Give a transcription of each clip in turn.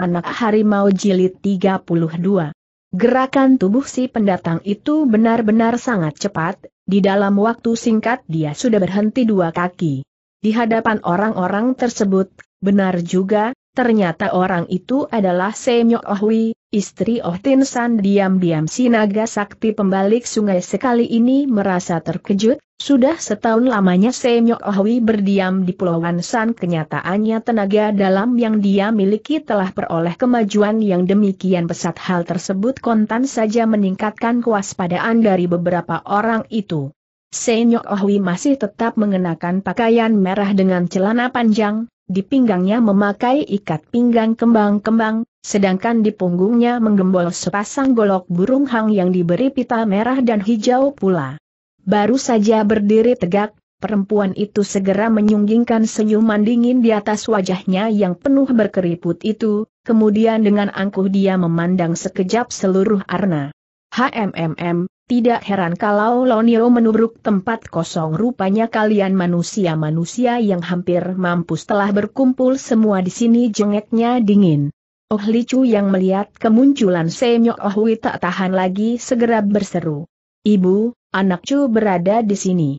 Anak Harimau Jilid 32 Gerakan tubuh si pendatang itu benar-benar sangat cepat, di dalam waktu singkat dia sudah berhenti dua kaki. Di hadapan orang-orang tersebut, benar juga, Ternyata orang itu adalah Senyo Ohui, istri Oh Tin San diam-diam si naga sakti pembalik sungai sekali ini merasa terkejut, sudah setahun lamanya Senyo Ohui berdiam di Pulau San kenyataannya tenaga dalam yang dia miliki telah peroleh kemajuan yang demikian pesat hal tersebut kontan saja meningkatkan kewaspadaan dari beberapa orang itu. Senyok Ohui masih tetap mengenakan pakaian merah dengan celana panjang, di pinggangnya memakai ikat pinggang kembang-kembang, sedangkan di punggungnya menggembol sepasang golok burung hang yang diberi pita merah dan hijau pula. Baru saja berdiri tegak, perempuan itu segera menyunggingkan senyuman dingin di atas wajahnya yang penuh berkeriput itu, kemudian dengan angkuh dia memandang sekejap seluruh arna. HMMM, tidak heran kalau Lonio menubruk tempat kosong rupanya kalian manusia-manusia yang hampir mampu setelah berkumpul semua di sini jengeknya dingin. Oh Licu yang melihat kemunculan Senyok Ohwi tak tahan lagi segera berseru. Ibu, anak Cu berada di sini.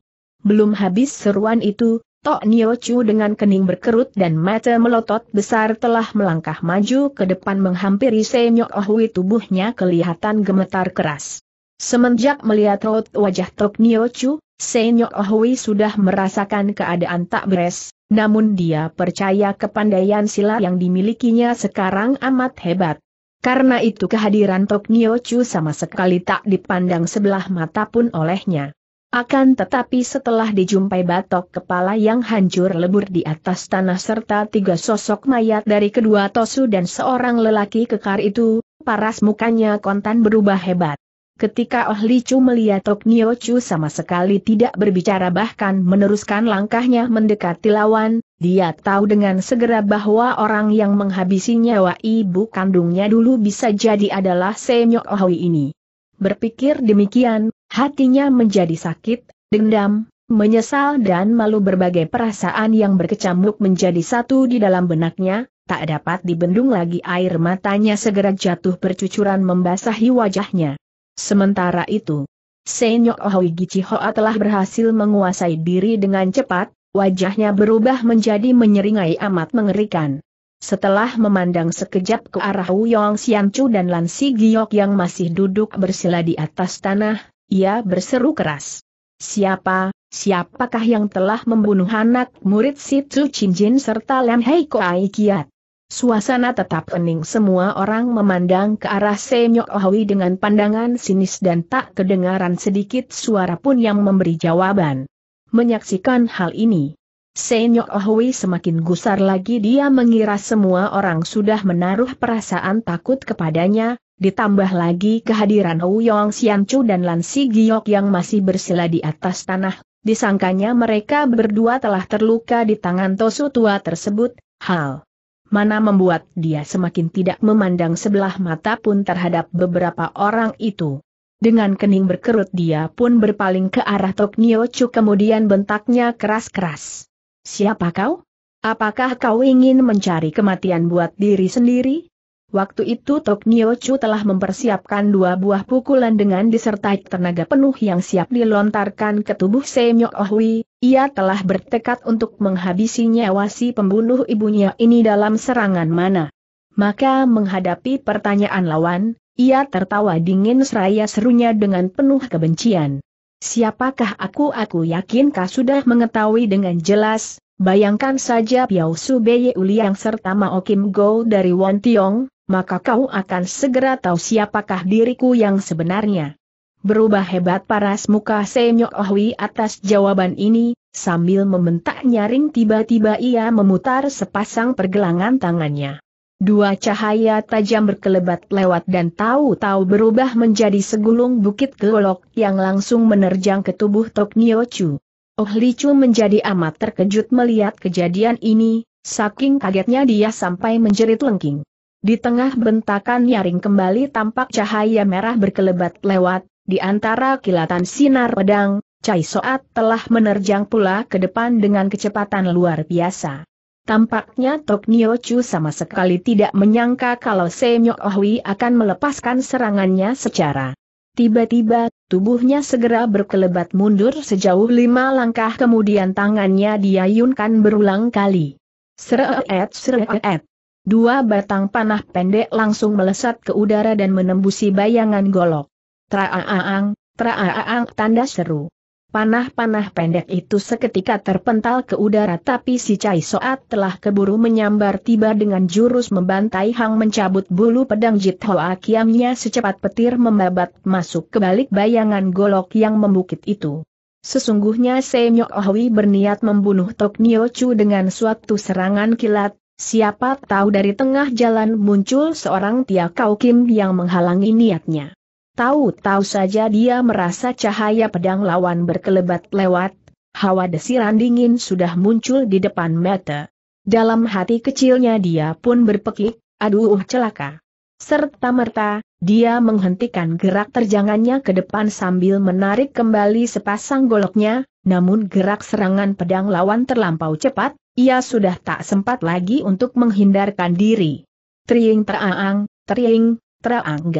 Belum habis seruan itu, Tok Nio Chu dengan kening berkerut dan mata melotot besar telah melangkah maju ke depan menghampiri Senyok Ohui tubuhnya kelihatan gemetar keras. Semenjak melihat raut wajah Tok Nio Chu, Senyok Ohui sudah merasakan keadaan tak beres, namun dia percaya kepandaian sila yang dimilikinya sekarang amat hebat. Karena itu kehadiran Tok Nio Chu sama sekali tak dipandang sebelah mata pun olehnya. Akan tetapi setelah dijumpai batok kepala yang hancur lebur di atas tanah serta tiga sosok mayat dari kedua Tosu dan seorang lelaki kekar itu, paras mukanya kontan berubah hebat. Ketika Oh Li Chu melihat Tok Nio Chu sama sekali tidak berbicara bahkan meneruskan langkahnya mendekati lawan, dia tahu dengan segera bahwa orang yang menghabisi nyawa ibu kandungnya dulu bisa jadi adalah Senyok Ohui ini. Berpikir demikian, Hatinya menjadi sakit, dendam, menyesal dan malu berbagai perasaan yang berkecamuk menjadi satu di dalam benaknya, tak dapat dibendung lagi air matanya segera jatuh bercucuran membasahi wajahnya. Sementara itu, Senyok Ohoi Gichihoa telah berhasil menguasai diri dengan cepat, wajahnya berubah menjadi menyeringai amat mengerikan. Setelah memandang sekejap ke arah Wuyong Xianchu dan Lan Giyok yang masih duduk bersila di atas tanah, ia berseru keras. Siapa, siapakah yang telah membunuh anak murid Situ Cincin serta Lam Hei Koai Kiat? Suasana tetap hening semua orang memandang ke arah Senyok Ohui dengan pandangan sinis dan tak kedengaran sedikit suara pun yang memberi jawaban. Menyaksikan hal ini, Senyok Ohui semakin gusar lagi dia mengira semua orang sudah menaruh perasaan takut kepadanya, Ditambah lagi kehadiran Ouyong Xianchu dan Lan Si Giok yang masih bersila di atas tanah, disangkanya mereka berdua telah terluka di tangan Tosu tua tersebut, hal mana membuat dia semakin tidak memandang sebelah mata pun terhadap beberapa orang itu. Dengan kening berkerut dia pun berpaling ke arah Tok Niochu kemudian bentaknya keras-keras. Siapa kau? Apakah kau ingin mencari kematian buat diri sendiri? Waktu itu Tok Nio Chu telah mempersiapkan dua buah pukulan dengan disertai tenaga penuh yang siap dilontarkan ke tubuh Semyok Ohui, ia telah bertekad untuk menghabisi nyawa si pembunuh ibunya ini dalam serangan mana. Maka menghadapi pertanyaan lawan, ia tertawa dingin seraya serunya dengan penuh kebencian. Siapakah aku? Aku yakin kau sudah mengetahui dengan jelas, bayangkan saja Piao Su Beye Uliang serta Mao Kim Go dari Won Tiong, maka kau akan segera tahu siapakah diriku yang sebenarnya. Berubah hebat paras muka Senyok Ohwi atas jawaban ini, sambil membentak nyaring tiba-tiba ia memutar sepasang pergelangan tangannya. Dua cahaya tajam berkelebat lewat dan tahu-tahu berubah menjadi segulung bukit gelolok yang langsung menerjang ke tubuh Tok Nio Chu. Oh Li Chu menjadi amat terkejut melihat kejadian ini, saking kagetnya dia sampai menjerit lengking. Di tengah bentakan nyaring kembali tampak cahaya merah berkelebat lewat, di antara kilatan sinar pedang, Cai Soat telah menerjang pula ke depan dengan kecepatan luar biasa. Tampaknya Tok Nio Chu sama sekali tidak menyangka kalau Senyo Ohwi akan melepaskan serangannya secara Tiba-tiba, tubuhnya segera berkelebat mundur sejauh lima langkah kemudian tangannya diayunkan berulang kali. Sereet sereet. Dua batang panah pendek langsung melesat ke udara dan menembusi bayangan golok. Traaang, traaang tanda seru. Panah-panah pendek itu seketika terpental ke udara tapi si Cai Soat telah keburu menyambar tiba dengan jurus membantai hang mencabut bulu pedang Jit Hoa Kiamnya secepat petir membabat masuk ke balik bayangan golok yang membukit itu. Sesungguhnya Se Myok Ohwi berniat membunuh Tok Nio Chu dengan suatu serangan kilat, Siapa tahu dari tengah jalan muncul seorang Tia Kau Kim yang menghalangi niatnya. Tahu-tahu saja dia merasa cahaya pedang lawan berkelebat lewat, hawa desiran dingin sudah muncul di depan mata. Dalam hati kecilnya dia pun berpekik, aduh celaka. Serta-merta, dia menghentikan gerak terjangannya ke depan sambil menarik kembali sepasang goloknya, namun gerak serangan pedang lawan terlampau cepat, ia sudah tak sempat lagi untuk menghindarkan diri. Triing teraang, triing, teraang.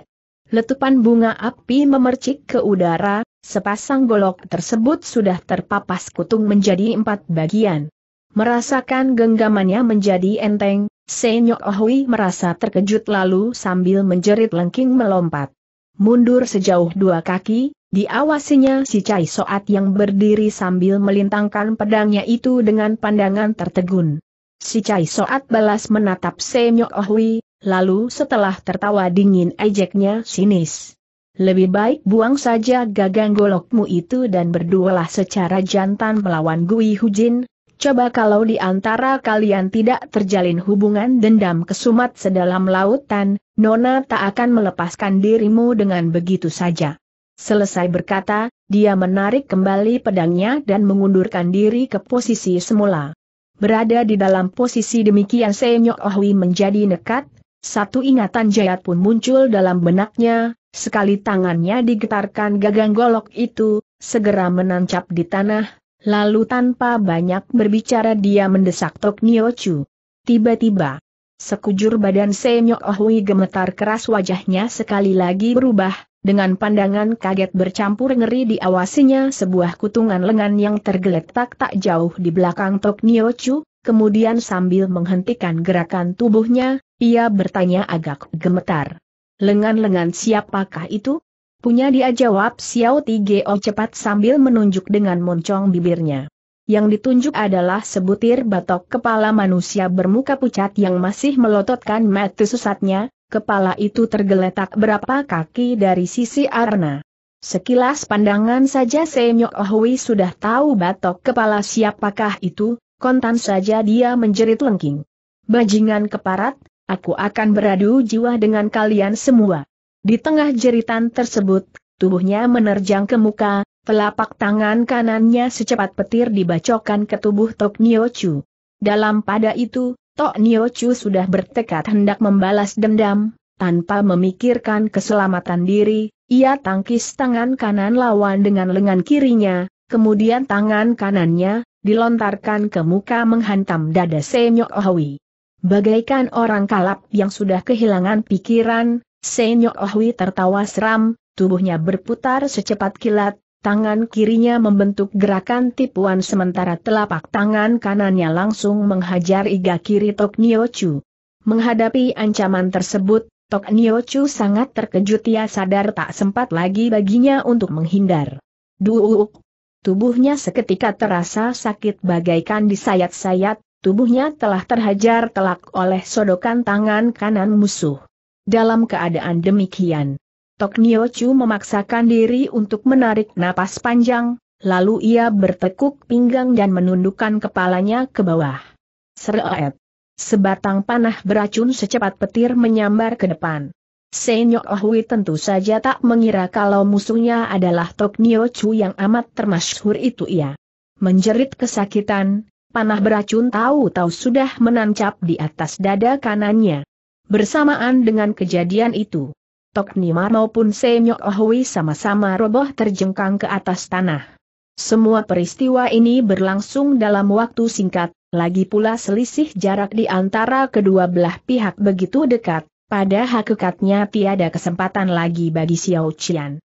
Letupan bunga api memercik ke udara, sepasang golok tersebut sudah terpapas kutung menjadi empat bagian. Merasakan genggamannya menjadi enteng, Senyok Ohui merasa terkejut lalu sambil menjerit lengking melompat. Mundur sejauh dua kaki, diawasinya si Cai Soat yang berdiri sambil melintangkan pedangnya itu dengan pandangan tertegun. Si Cai Soat balas menatap Senyok Ohui, lalu setelah tertawa dingin ejeknya sinis. Lebih baik buang saja gagang golokmu itu dan berdualah secara jantan melawan Gui Hujin, Coba kalau di antara kalian tidak terjalin hubungan dendam kesumat sedalam lautan, Nona tak akan melepaskan dirimu dengan begitu saja. Selesai berkata, dia menarik kembali pedangnya dan mengundurkan diri ke posisi semula. Berada di dalam posisi demikian Senyok Ohwi menjadi nekat, satu ingatan jayat pun muncul dalam benaknya, sekali tangannya digetarkan gagang golok itu, segera menancap di tanah, Lalu tanpa banyak berbicara dia mendesak Tok Nio Chu. Tiba-tiba, sekujur badan Senyok Oh gemetar keras wajahnya sekali lagi berubah, dengan pandangan kaget bercampur ngeri diawasinya sebuah kutungan lengan yang tergeletak tak jauh di belakang Tok Nio Chu, kemudian sambil menghentikan gerakan tubuhnya, ia bertanya agak gemetar. Lengan-lengan siapakah itu? Punya dia jawab Xiao Ti Tigeo oh cepat sambil menunjuk dengan moncong bibirnya. Yang ditunjuk adalah sebutir batok kepala manusia bermuka pucat yang masih melototkan mata susatnya. kepala itu tergeletak berapa kaki dari sisi Arna. Sekilas pandangan saja Senyok Ohui sudah tahu batok kepala siapakah itu, kontan saja dia menjerit lengking. Bajingan keparat, aku akan beradu jiwa dengan kalian semua. Di tengah jeritan tersebut, tubuhnya menerjang ke muka, telapak tangan kanannya secepat petir dibacokan ke tubuh Tok Niochu. Dalam pada itu, Tok Niochu sudah bertekad hendak membalas dendam, tanpa memikirkan keselamatan diri, ia tangkis tangan kanan lawan dengan lengan kirinya, kemudian tangan kanannya, dilontarkan ke muka menghantam dada Senyok Ohwi. Bagaikan orang kalap yang sudah kehilangan pikiran, Senyo Ohwi tertawa seram, tubuhnya berputar secepat kilat, tangan kirinya membentuk gerakan tipuan sementara telapak tangan kanannya langsung menghajar iga kiri Tok Niochu. Menghadapi ancaman tersebut, Tok Niochu sangat terkejut ia sadar tak sempat lagi baginya untuk menghindar. Duuk! Tubuhnya seketika terasa sakit bagaikan disayat-sayat, tubuhnya telah terhajar telak oleh sodokan tangan kanan musuh. Dalam keadaan demikian, Tok Nio Chu memaksakan diri untuk menarik napas panjang, lalu ia bertekuk pinggang dan menundukkan kepalanya ke bawah. Seret. Sebatang panah beracun secepat petir menyambar ke depan. Senyok Ohui tentu saja tak mengira kalau musuhnya adalah Tok Nio Chu yang amat termasyhur itu ia. Menjerit kesakitan, panah beracun tahu-tahu sudah menancap di atas dada kanannya. Bersamaan dengan kejadian itu, Tok Nima maupun Senyok Ohui sama-sama roboh terjengkang ke atas tanah. Semua peristiwa ini berlangsung dalam waktu singkat, lagi pula selisih jarak di antara kedua belah pihak begitu dekat, pada hakikatnya tiada kesempatan lagi bagi Xiao Qian.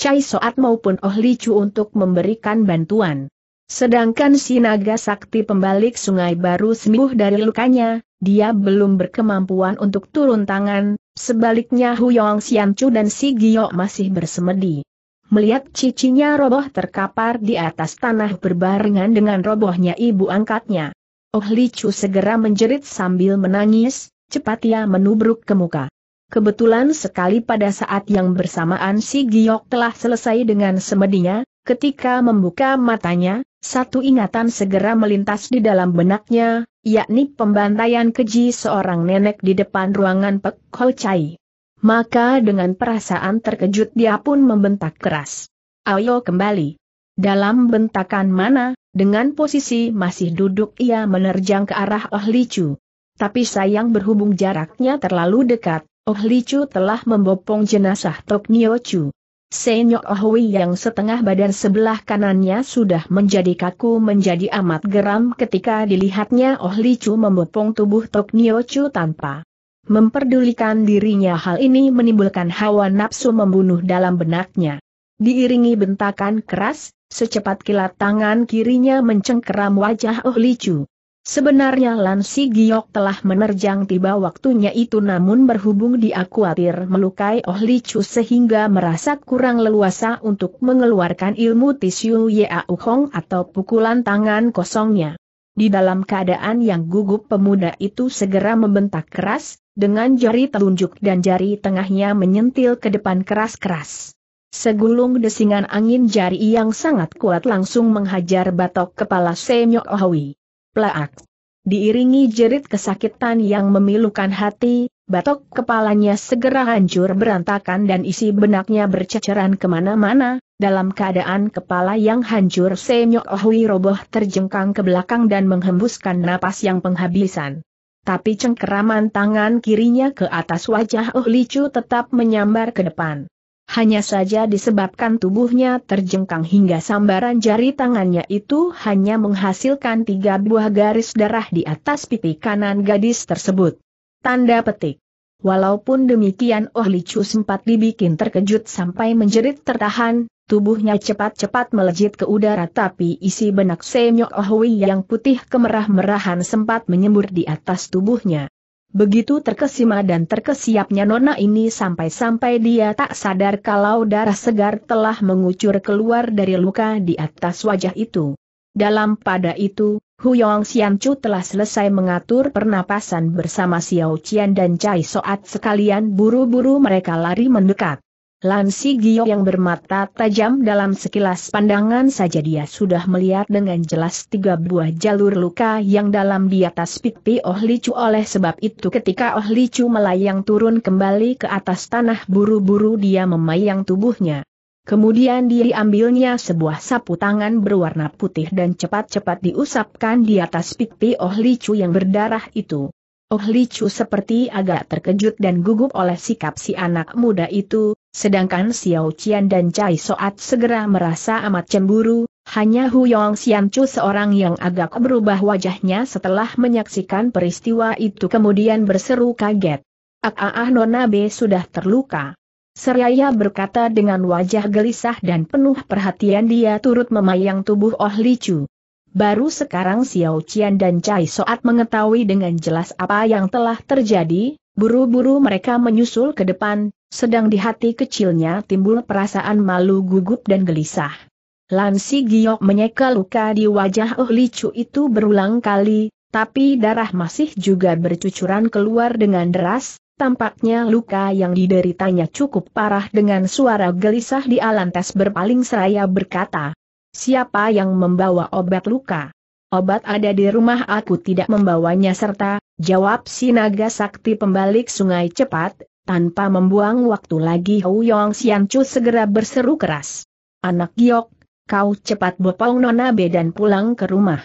Cai Soat maupun Oh Li Chu untuk memberikan bantuan. Sedangkan si naga sakti pembalik sungai baru sembuh dari lukanya, dia belum berkemampuan untuk turun tangan, sebaliknya Huyong Xianchu dan si Gyo masih bersemedi. Melihat cicinya roboh terkapar di atas tanah berbarengan dengan robohnya ibu angkatnya. Oh Li Chu segera menjerit sambil menangis, cepat ia menubruk ke muka. Kebetulan sekali pada saat yang bersamaan si Gyo telah selesai dengan semedinya, ketika membuka matanya, satu ingatan segera melintas di dalam benaknya, yakni pembantaian keji seorang nenek di depan ruangan Pek Ho Chai. Maka dengan perasaan terkejut dia pun membentak keras. Ayo kembali. Dalam bentakan mana, dengan posisi masih duduk ia menerjang ke arah Oh Licu. Tapi sayang berhubung jaraknya terlalu dekat, Oh Licu telah membopong jenazah Tok Nio Chu. Senyok Ohui yang setengah badan sebelah kanannya sudah menjadi kaku menjadi amat geram ketika dilihatnya Oh Li Chu memupung tubuh Tok Nio Chu tanpa memperdulikan dirinya hal ini menimbulkan hawa nafsu membunuh dalam benaknya. Diiringi bentakan keras, secepat kilat tangan kirinya mencengkeram wajah Oh Li Chu. Sebenarnya Lan Si Giok telah menerjang tiba waktunya itu namun berhubung dia khawatir melukai Oh Li Chu sehingga merasa kurang leluasa untuk mengeluarkan ilmu tisu U Hong atau pukulan tangan kosongnya. Di dalam keadaan yang gugup pemuda itu segera membentak keras, dengan jari telunjuk dan jari tengahnya menyentil ke depan keras-keras. Segulung desingan angin jari yang sangat kuat langsung menghajar batok kepala Senyok Ohwi. Plaak. Diiringi jerit kesakitan yang memilukan hati, batok kepalanya segera hancur berantakan dan isi benaknya berceceran kemana-mana, dalam keadaan kepala yang hancur Senyok Ohui roboh terjengkang ke belakang dan menghembuskan napas yang penghabisan. Tapi cengkeraman tangan kirinya ke atas wajah Oh Licu tetap menyambar ke depan. Hanya saja disebabkan tubuhnya terjengkang hingga sambaran jari tangannya itu hanya menghasilkan tiga buah garis darah di atas pipi kanan gadis tersebut. Tanda petik. Walaupun demikian Oh Licu sempat dibikin terkejut sampai menjerit tertahan, tubuhnya cepat-cepat melejit ke udara tapi isi benak Senyok Oh yang putih kemerah-merahan sempat menyembur di atas tubuhnya. Begitu terkesima dan terkesiapnya nona ini sampai-sampai dia tak sadar kalau darah segar telah mengucur keluar dari luka di atas wajah itu. Dalam pada itu, Huyong Xianchu telah selesai mengatur pernapasan bersama Xiao Qian dan Cai Soat sekalian buru-buru mereka lari mendekat. Lansi Gio yang bermata tajam dalam sekilas pandangan saja dia sudah melihat dengan jelas tiga buah jalur luka yang dalam di atas pipi Oh Licu oleh sebab itu ketika Oh Licu melayang turun kembali ke atas tanah buru-buru dia memayang tubuhnya. Kemudian dia diambilnya sebuah sapu tangan berwarna putih dan cepat-cepat diusapkan di atas pipi Oh Licu yang berdarah itu. Oh Li Chu seperti agak terkejut dan gugup oleh sikap si anak muda itu, sedangkan Xiao Qian dan Cai Soat segera merasa amat cemburu, hanya Hu Yong Xian Chu seorang yang agak berubah wajahnya setelah menyaksikan peristiwa itu kemudian berseru kaget. Ah ah, ah Nona B sudah terluka. Seraya berkata dengan wajah gelisah dan penuh perhatian dia turut memayang tubuh Oh Li Chu. Baru sekarang Xiao Qian dan Cai Soat mengetahui dengan jelas apa yang telah terjadi, buru-buru mereka menyusul ke depan, sedang di hati kecilnya timbul perasaan malu gugup dan gelisah. Lan Si Giok menyeka luka di wajah Oh Li Chu itu berulang kali, tapi darah masih juga bercucuran keluar dengan deras, tampaknya luka yang dideritanya cukup parah dengan suara gelisah di alantas berpaling seraya berkata, Siapa yang membawa obat luka? Obat ada di rumah aku tidak membawanya serta, jawab si naga sakti pembalik sungai cepat, tanpa membuang waktu lagi Hou Yong Sian Chu segera berseru keras. Anak giok, kau cepat bopong nona B dan pulang ke rumah.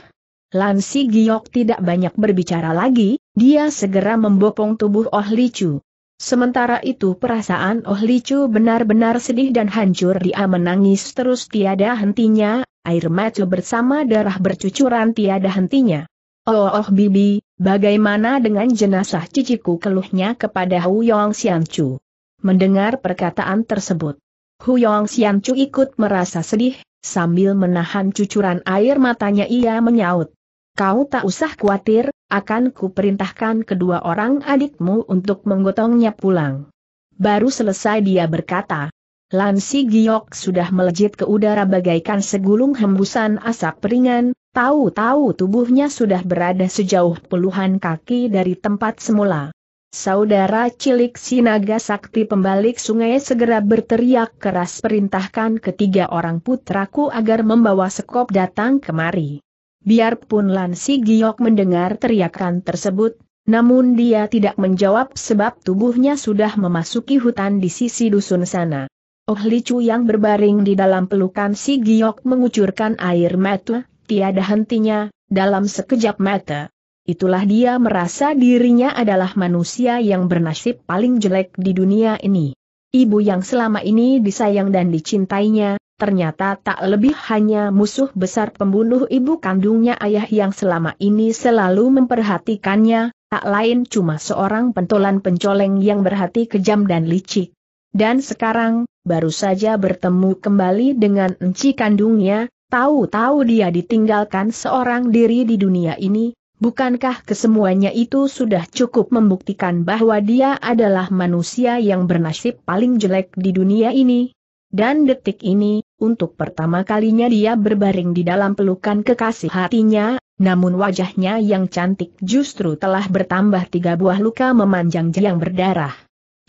Lansi giok tidak banyak berbicara lagi, dia segera membopong tubuh Oh Li Chu. Sementara itu perasaan Oh Licu benar-benar sedih dan hancur dia menangis terus tiada hentinya, air mata bersama darah bercucuran tiada hentinya. Oh oh bibi, bagaimana dengan jenazah ciciku keluhnya kepada Huyong Chu? Mendengar perkataan tersebut, Huyong Chu ikut merasa sedih, sambil menahan cucuran air matanya ia menyaut. Kau tak usah khawatir, akan kuperintahkan kedua orang adikmu untuk menggotongnya pulang. Baru selesai dia berkata. Lansi Giok sudah melejit ke udara bagaikan segulung hembusan asap peringan, tahu-tahu tubuhnya sudah berada sejauh puluhan kaki dari tempat semula. Saudara cilik Sinaga Sakti pembalik sungai segera berteriak keras perintahkan ketiga orang putraku agar membawa sekop datang kemari. Biarpun Lansi Giok mendengar teriakan tersebut, namun dia tidak menjawab sebab tubuhnya sudah memasuki hutan di sisi dusun sana. Oh Licu yang berbaring di dalam pelukan si Giok mengucurkan air mata, tiada hentinya, dalam sekejap mata. Itulah dia merasa dirinya adalah manusia yang bernasib paling jelek di dunia ini. Ibu yang selama ini disayang dan dicintainya, ternyata tak lebih hanya musuh besar pembunuh ibu kandungnya ayah yang selama ini selalu memperhatikannya, tak lain cuma seorang pentolan pencoleng yang berhati kejam dan licik. Dan sekarang, baru saja bertemu kembali dengan enci kandungnya, tahu-tahu dia ditinggalkan seorang diri di dunia ini, Bukankah kesemuanya itu sudah cukup membuktikan bahwa dia adalah manusia yang bernasib paling jelek di dunia ini? Dan detik ini, untuk pertama kalinya dia berbaring di dalam pelukan kekasih hatinya, namun wajahnya yang cantik justru telah bertambah tiga buah luka memanjang yang berdarah.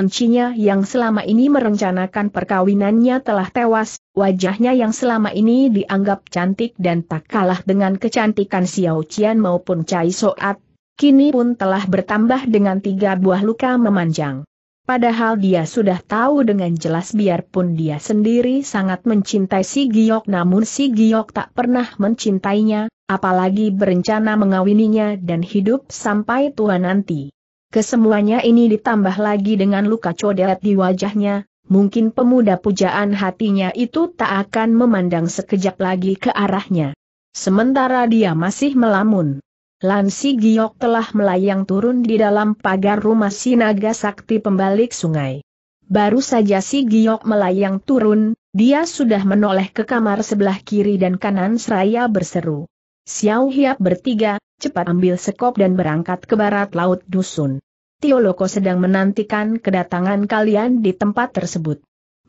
Encinya yang selama ini merencanakan perkawinannya telah tewas, wajahnya yang selama ini dianggap cantik dan tak kalah dengan kecantikan Xiao Qian maupun Cai Soat, kini pun telah bertambah dengan tiga buah luka memanjang. Padahal dia sudah tahu dengan jelas biarpun dia sendiri sangat mencintai si Giok namun si Giok tak pernah mencintainya, apalagi berencana mengawininya dan hidup sampai tua nanti. Kesemuanya ini ditambah lagi dengan luka codet di wajahnya, mungkin pemuda pujaan hatinya itu tak akan memandang sekejap lagi ke arahnya. Sementara dia masih melamun. Lansi Giok telah melayang turun di dalam pagar rumah Sinaga Sakti pembalik sungai. Baru saja si Giok melayang turun, dia sudah menoleh ke kamar sebelah kiri dan kanan seraya berseru. Xiao Hiap bertiga, cepat ambil sekop dan berangkat ke barat laut dusun. Tioloko sedang menantikan kedatangan kalian di tempat tersebut.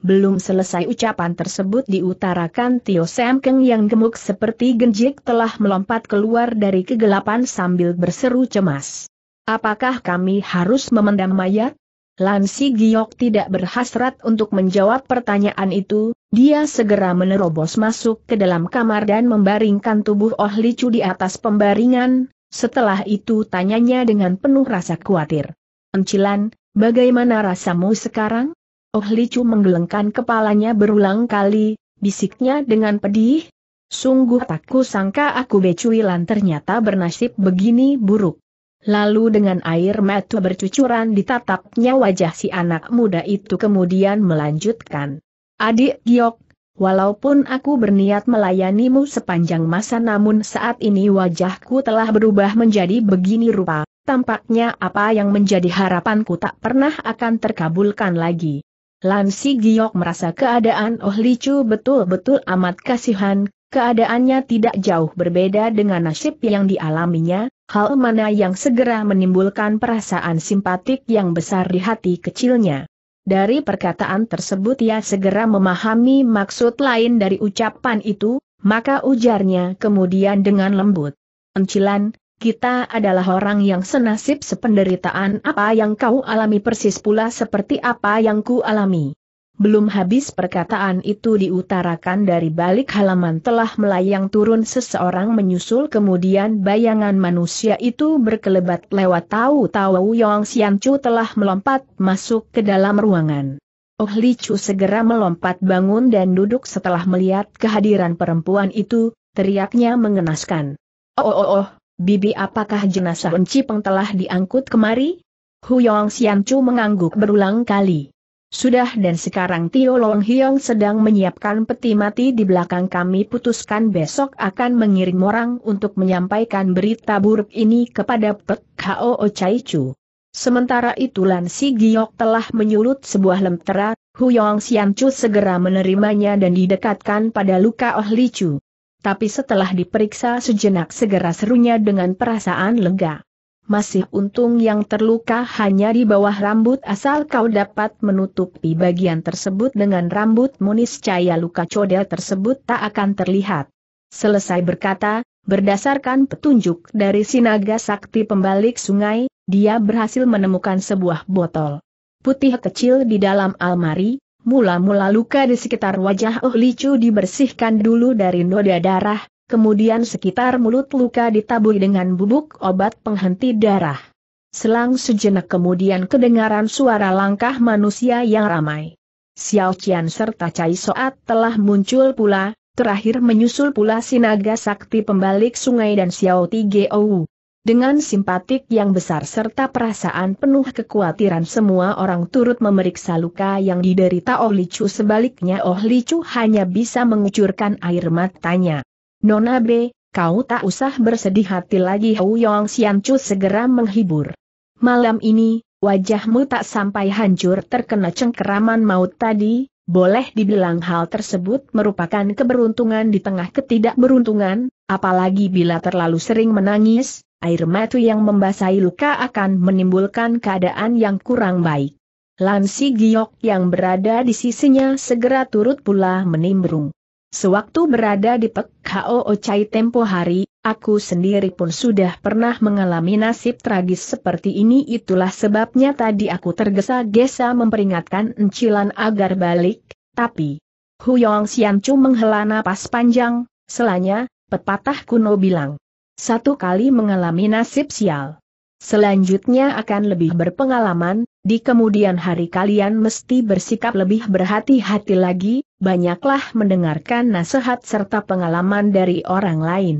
Belum selesai ucapan tersebut diutarakan Tio Semkeng yang gemuk seperti genjik telah melompat keluar dari kegelapan sambil berseru cemas. Apakah kami harus memendam mayat? Lansi Si Giok tidak berhasrat untuk menjawab pertanyaan itu, dia segera menerobos masuk ke dalam kamar dan membaringkan tubuh Oh Li Chu di atas pembaringan, setelah itu tanyanya dengan penuh rasa khawatir. Encilan, bagaimana rasamu sekarang? Oh Li Chu menggelengkan kepalanya berulang kali, bisiknya dengan pedih. Sungguh tak sangka aku becuilan ternyata bernasib begini buruk. Lalu dengan air mata bercucuran ditatapnya wajah si anak muda itu kemudian melanjutkan. Adik Giok, walaupun aku berniat melayanimu sepanjang masa namun saat ini wajahku telah berubah menjadi begini rupa, tampaknya apa yang menjadi harapanku tak pernah akan terkabulkan lagi. Lansi Giok merasa keadaan Oh Licu betul-betul amat kasihan, Keadaannya tidak jauh berbeda dengan nasib yang dialaminya, hal mana yang segera menimbulkan perasaan simpatik yang besar di hati kecilnya. Dari perkataan tersebut ia segera memahami maksud lain dari ucapan itu, maka ujarnya kemudian dengan lembut. Encilan, kita adalah orang yang senasib sependeritaan apa yang kau alami persis pula seperti apa yang ku alami. Belum habis perkataan itu diutarakan dari balik halaman telah melayang turun seseorang menyusul kemudian bayangan manusia itu berkelebat lewat tahu-tahu Yong Xian Chu telah melompat masuk ke dalam ruangan. Oh Li Chu segera melompat bangun dan duduk setelah melihat kehadiran perempuan itu, teriaknya mengenaskan. Oh oh oh, oh Bibi apakah jenazah Enci Peng telah diangkut kemari? Yong Xian Chu mengangguk berulang kali. Sudah dan sekarang Tio Long Hiong sedang menyiapkan peti mati di belakang kami putuskan besok akan mengirim orang untuk menyampaikan berita buruk ini kepada Pek Kao Chai Chu. Sementara itu Lan Si Giok telah menyulut sebuah lentera, Huyong Sian Chu segera menerimanya dan didekatkan pada luka Oh Li Chu. Tapi setelah diperiksa sejenak segera serunya dengan perasaan lega masih untung yang terluka hanya di bawah rambut asal kau dapat menutupi bagian tersebut dengan rambut munis, cahaya luka codel tersebut tak akan terlihat. Selesai berkata, berdasarkan petunjuk dari sinaga sakti pembalik sungai, dia berhasil menemukan sebuah botol putih kecil di dalam almari, mula-mula luka di sekitar wajah Oh Licu dibersihkan dulu dari noda darah, kemudian sekitar mulut luka ditaburi dengan bubuk obat penghenti darah. Selang sejenak kemudian kedengaran suara langkah manusia yang ramai. Xiao Qian serta Cai Soat telah muncul pula, terakhir menyusul pula Sinaga Sakti pembalik sungai dan Xiao Tigeo. Dengan simpatik yang besar serta perasaan penuh kekhawatiran semua orang turut memeriksa luka yang diderita Oh Chu. sebaliknya Oh Li Chu hanya bisa mengucurkan air matanya. Nona B, kau tak usah bersedih hati lagi Hou Yong Xianchu segera menghibur. Malam ini, wajahmu tak sampai hancur terkena cengkeraman maut tadi, boleh dibilang hal tersebut merupakan keberuntungan di tengah ketidakberuntungan, apalagi bila terlalu sering menangis, air mata yang membasahi luka akan menimbulkan keadaan yang kurang baik. Lansi Giok yang berada di sisinya segera turut pula menimbrung. Sewaktu berada di Pek Hao Ocai tempo hari, aku sendiri pun sudah pernah mengalami nasib tragis seperti ini itulah sebabnya tadi aku tergesa-gesa memperingatkan encilan agar balik, tapi... Huyong Xianchu menghela napas panjang, selanya, pepatah kuno bilang. Satu kali mengalami nasib sial. Selanjutnya akan lebih berpengalaman, di kemudian hari kalian mesti bersikap lebih berhati-hati lagi, banyaklah mendengarkan nasihat serta pengalaman dari orang lain.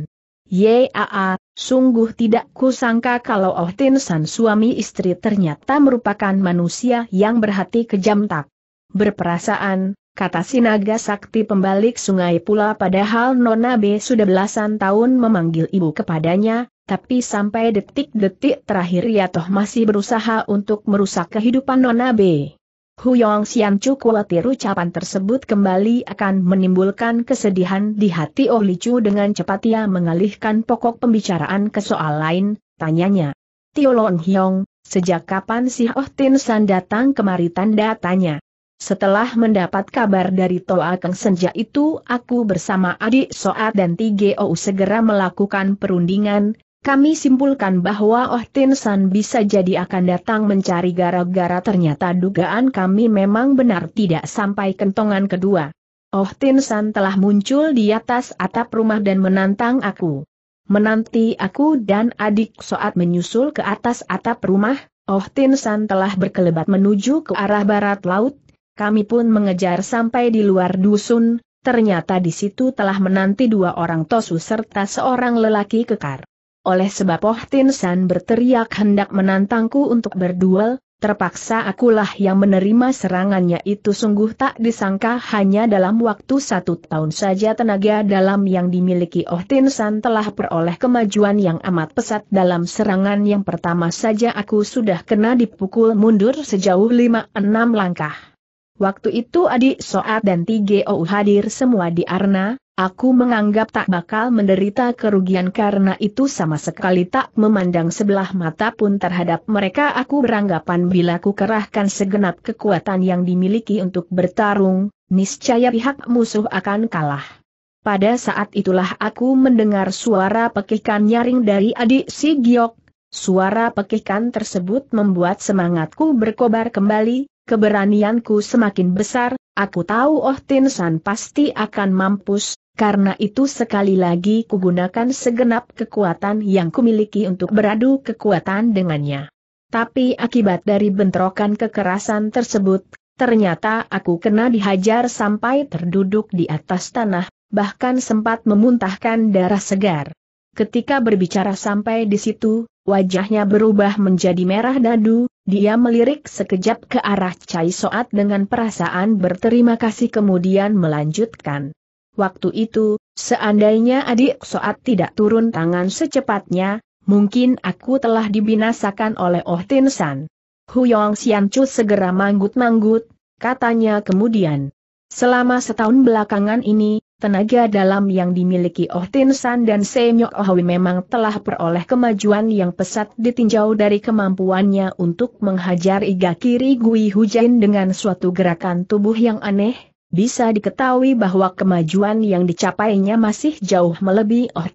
Yaa, sungguh tidak kusangka kalau Oh Tin San suami istri ternyata merupakan manusia yang berhati kejam tak berperasaan, kata Sinaga Sakti pembalik sungai pula padahal Nona B sudah belasan tahun memanggil ibu kepadanya, tapi sampai detik-detik terakhir ia toh masih berusaha untuk merusak kehidupan Nona B. Huyong Xian Chu khawatir ucapan tersebut kembali akan menimbulkan kesedihan di hati Oh Li Chu dengan cepat ia mengalihkan pokok pembicaraan ke soal lain, tanyanya. Tio Long Hyong, sejak kapan si Oh Tin San datang kemari tanda tanya? Setelah mendapat kabar dari Toa Keng Senja itu aku bersama adik Soa dan Tige Ou segera melakukan perundingan, kami simpulkan bahwa Oh Tin San bisa jadi akan datang mencari gara-gara ternyata dugaan kami memang benar tidak sampai kentongan kedua. Oh Tin San telah muncul di atas atap rumah dan menantang aku. Menanti aku dan adik Soat menyusul ke atas atap rumah, Oh Tin San telah berkelebat menuju ke arah barat laut, kami pun mengejar sampai di luar dusun, ternyata di situ telah menanti dua orang tosu serta seorang lelaki kekar oleh sebab Oh Tin San berteriak hendak menantangku untuk berduel, terpaksa akulah yang menerima serangannya itu sungguh tak disangka hanya dalam waktu satu tahun saja tenaga dalam yang dimiliki Oh Tin San telah peroleh kemajuan yang amat pesat dalam serangan yang pertama saja aku sudah kena dipukul mundur sejauh lima enam langkah. Waktu itu Adi, Soat dan Tige hadir semua di Arna, Aku menganggap tak bakal menderita kerugian karena itu sama sekali tak memandang sebelah mata pun terhadap mereka aku beranggapan bila ku kerahkan segenap kekuatan yang dimiliki untuk bertarung, niscaya pihak musuh akan kalah. Pada saat itulah aku mendengar suara pekikan nyaring dari adik si Giok, suara pekikan tersebut membuat semangatku berkobar kembali, keberanianku semakin besar, Aku tahu Oh Tinsan pasti akan mampus, karena itu sekali lagi kugunakan segenap kekuatan yang kumiliki untuk beradu kekuatan dengannya. Tapi akibat dari bentrokan kekerasan tersebut, ternyata aku kena dihajar sampai terduduk di atas tanah, bahkan sempat memuntahkan darah segar. Ketika berbicara sampai di situ, wajahnya berubah menjadi merah dadu, dia melirik sekejap ke arah Cai Soat dengan perasaan berterima kasih kemudian melanjutkan. Waktu itu, seandainya adik Soat tidak turun tangan secepatnya, mungkin aku telah dibinasakan oleh Oh Tin San. Huyong Xianchu segera manggut-manggut, katanya kemudian. Selama setahun belakangan ini, tenaga dalam yang dimiliki Oh Tin San dan Senyok oh Hui memang telah peroleh kemajuan yang pesat ditinjau dari kemampuannya untuk menghajar iga kiri Gui Hujain dengan suatu gerakan tubuh yang aneh, bisa diketahui bahwa kemajuan yang dicapainya masih jauh melebihi Oh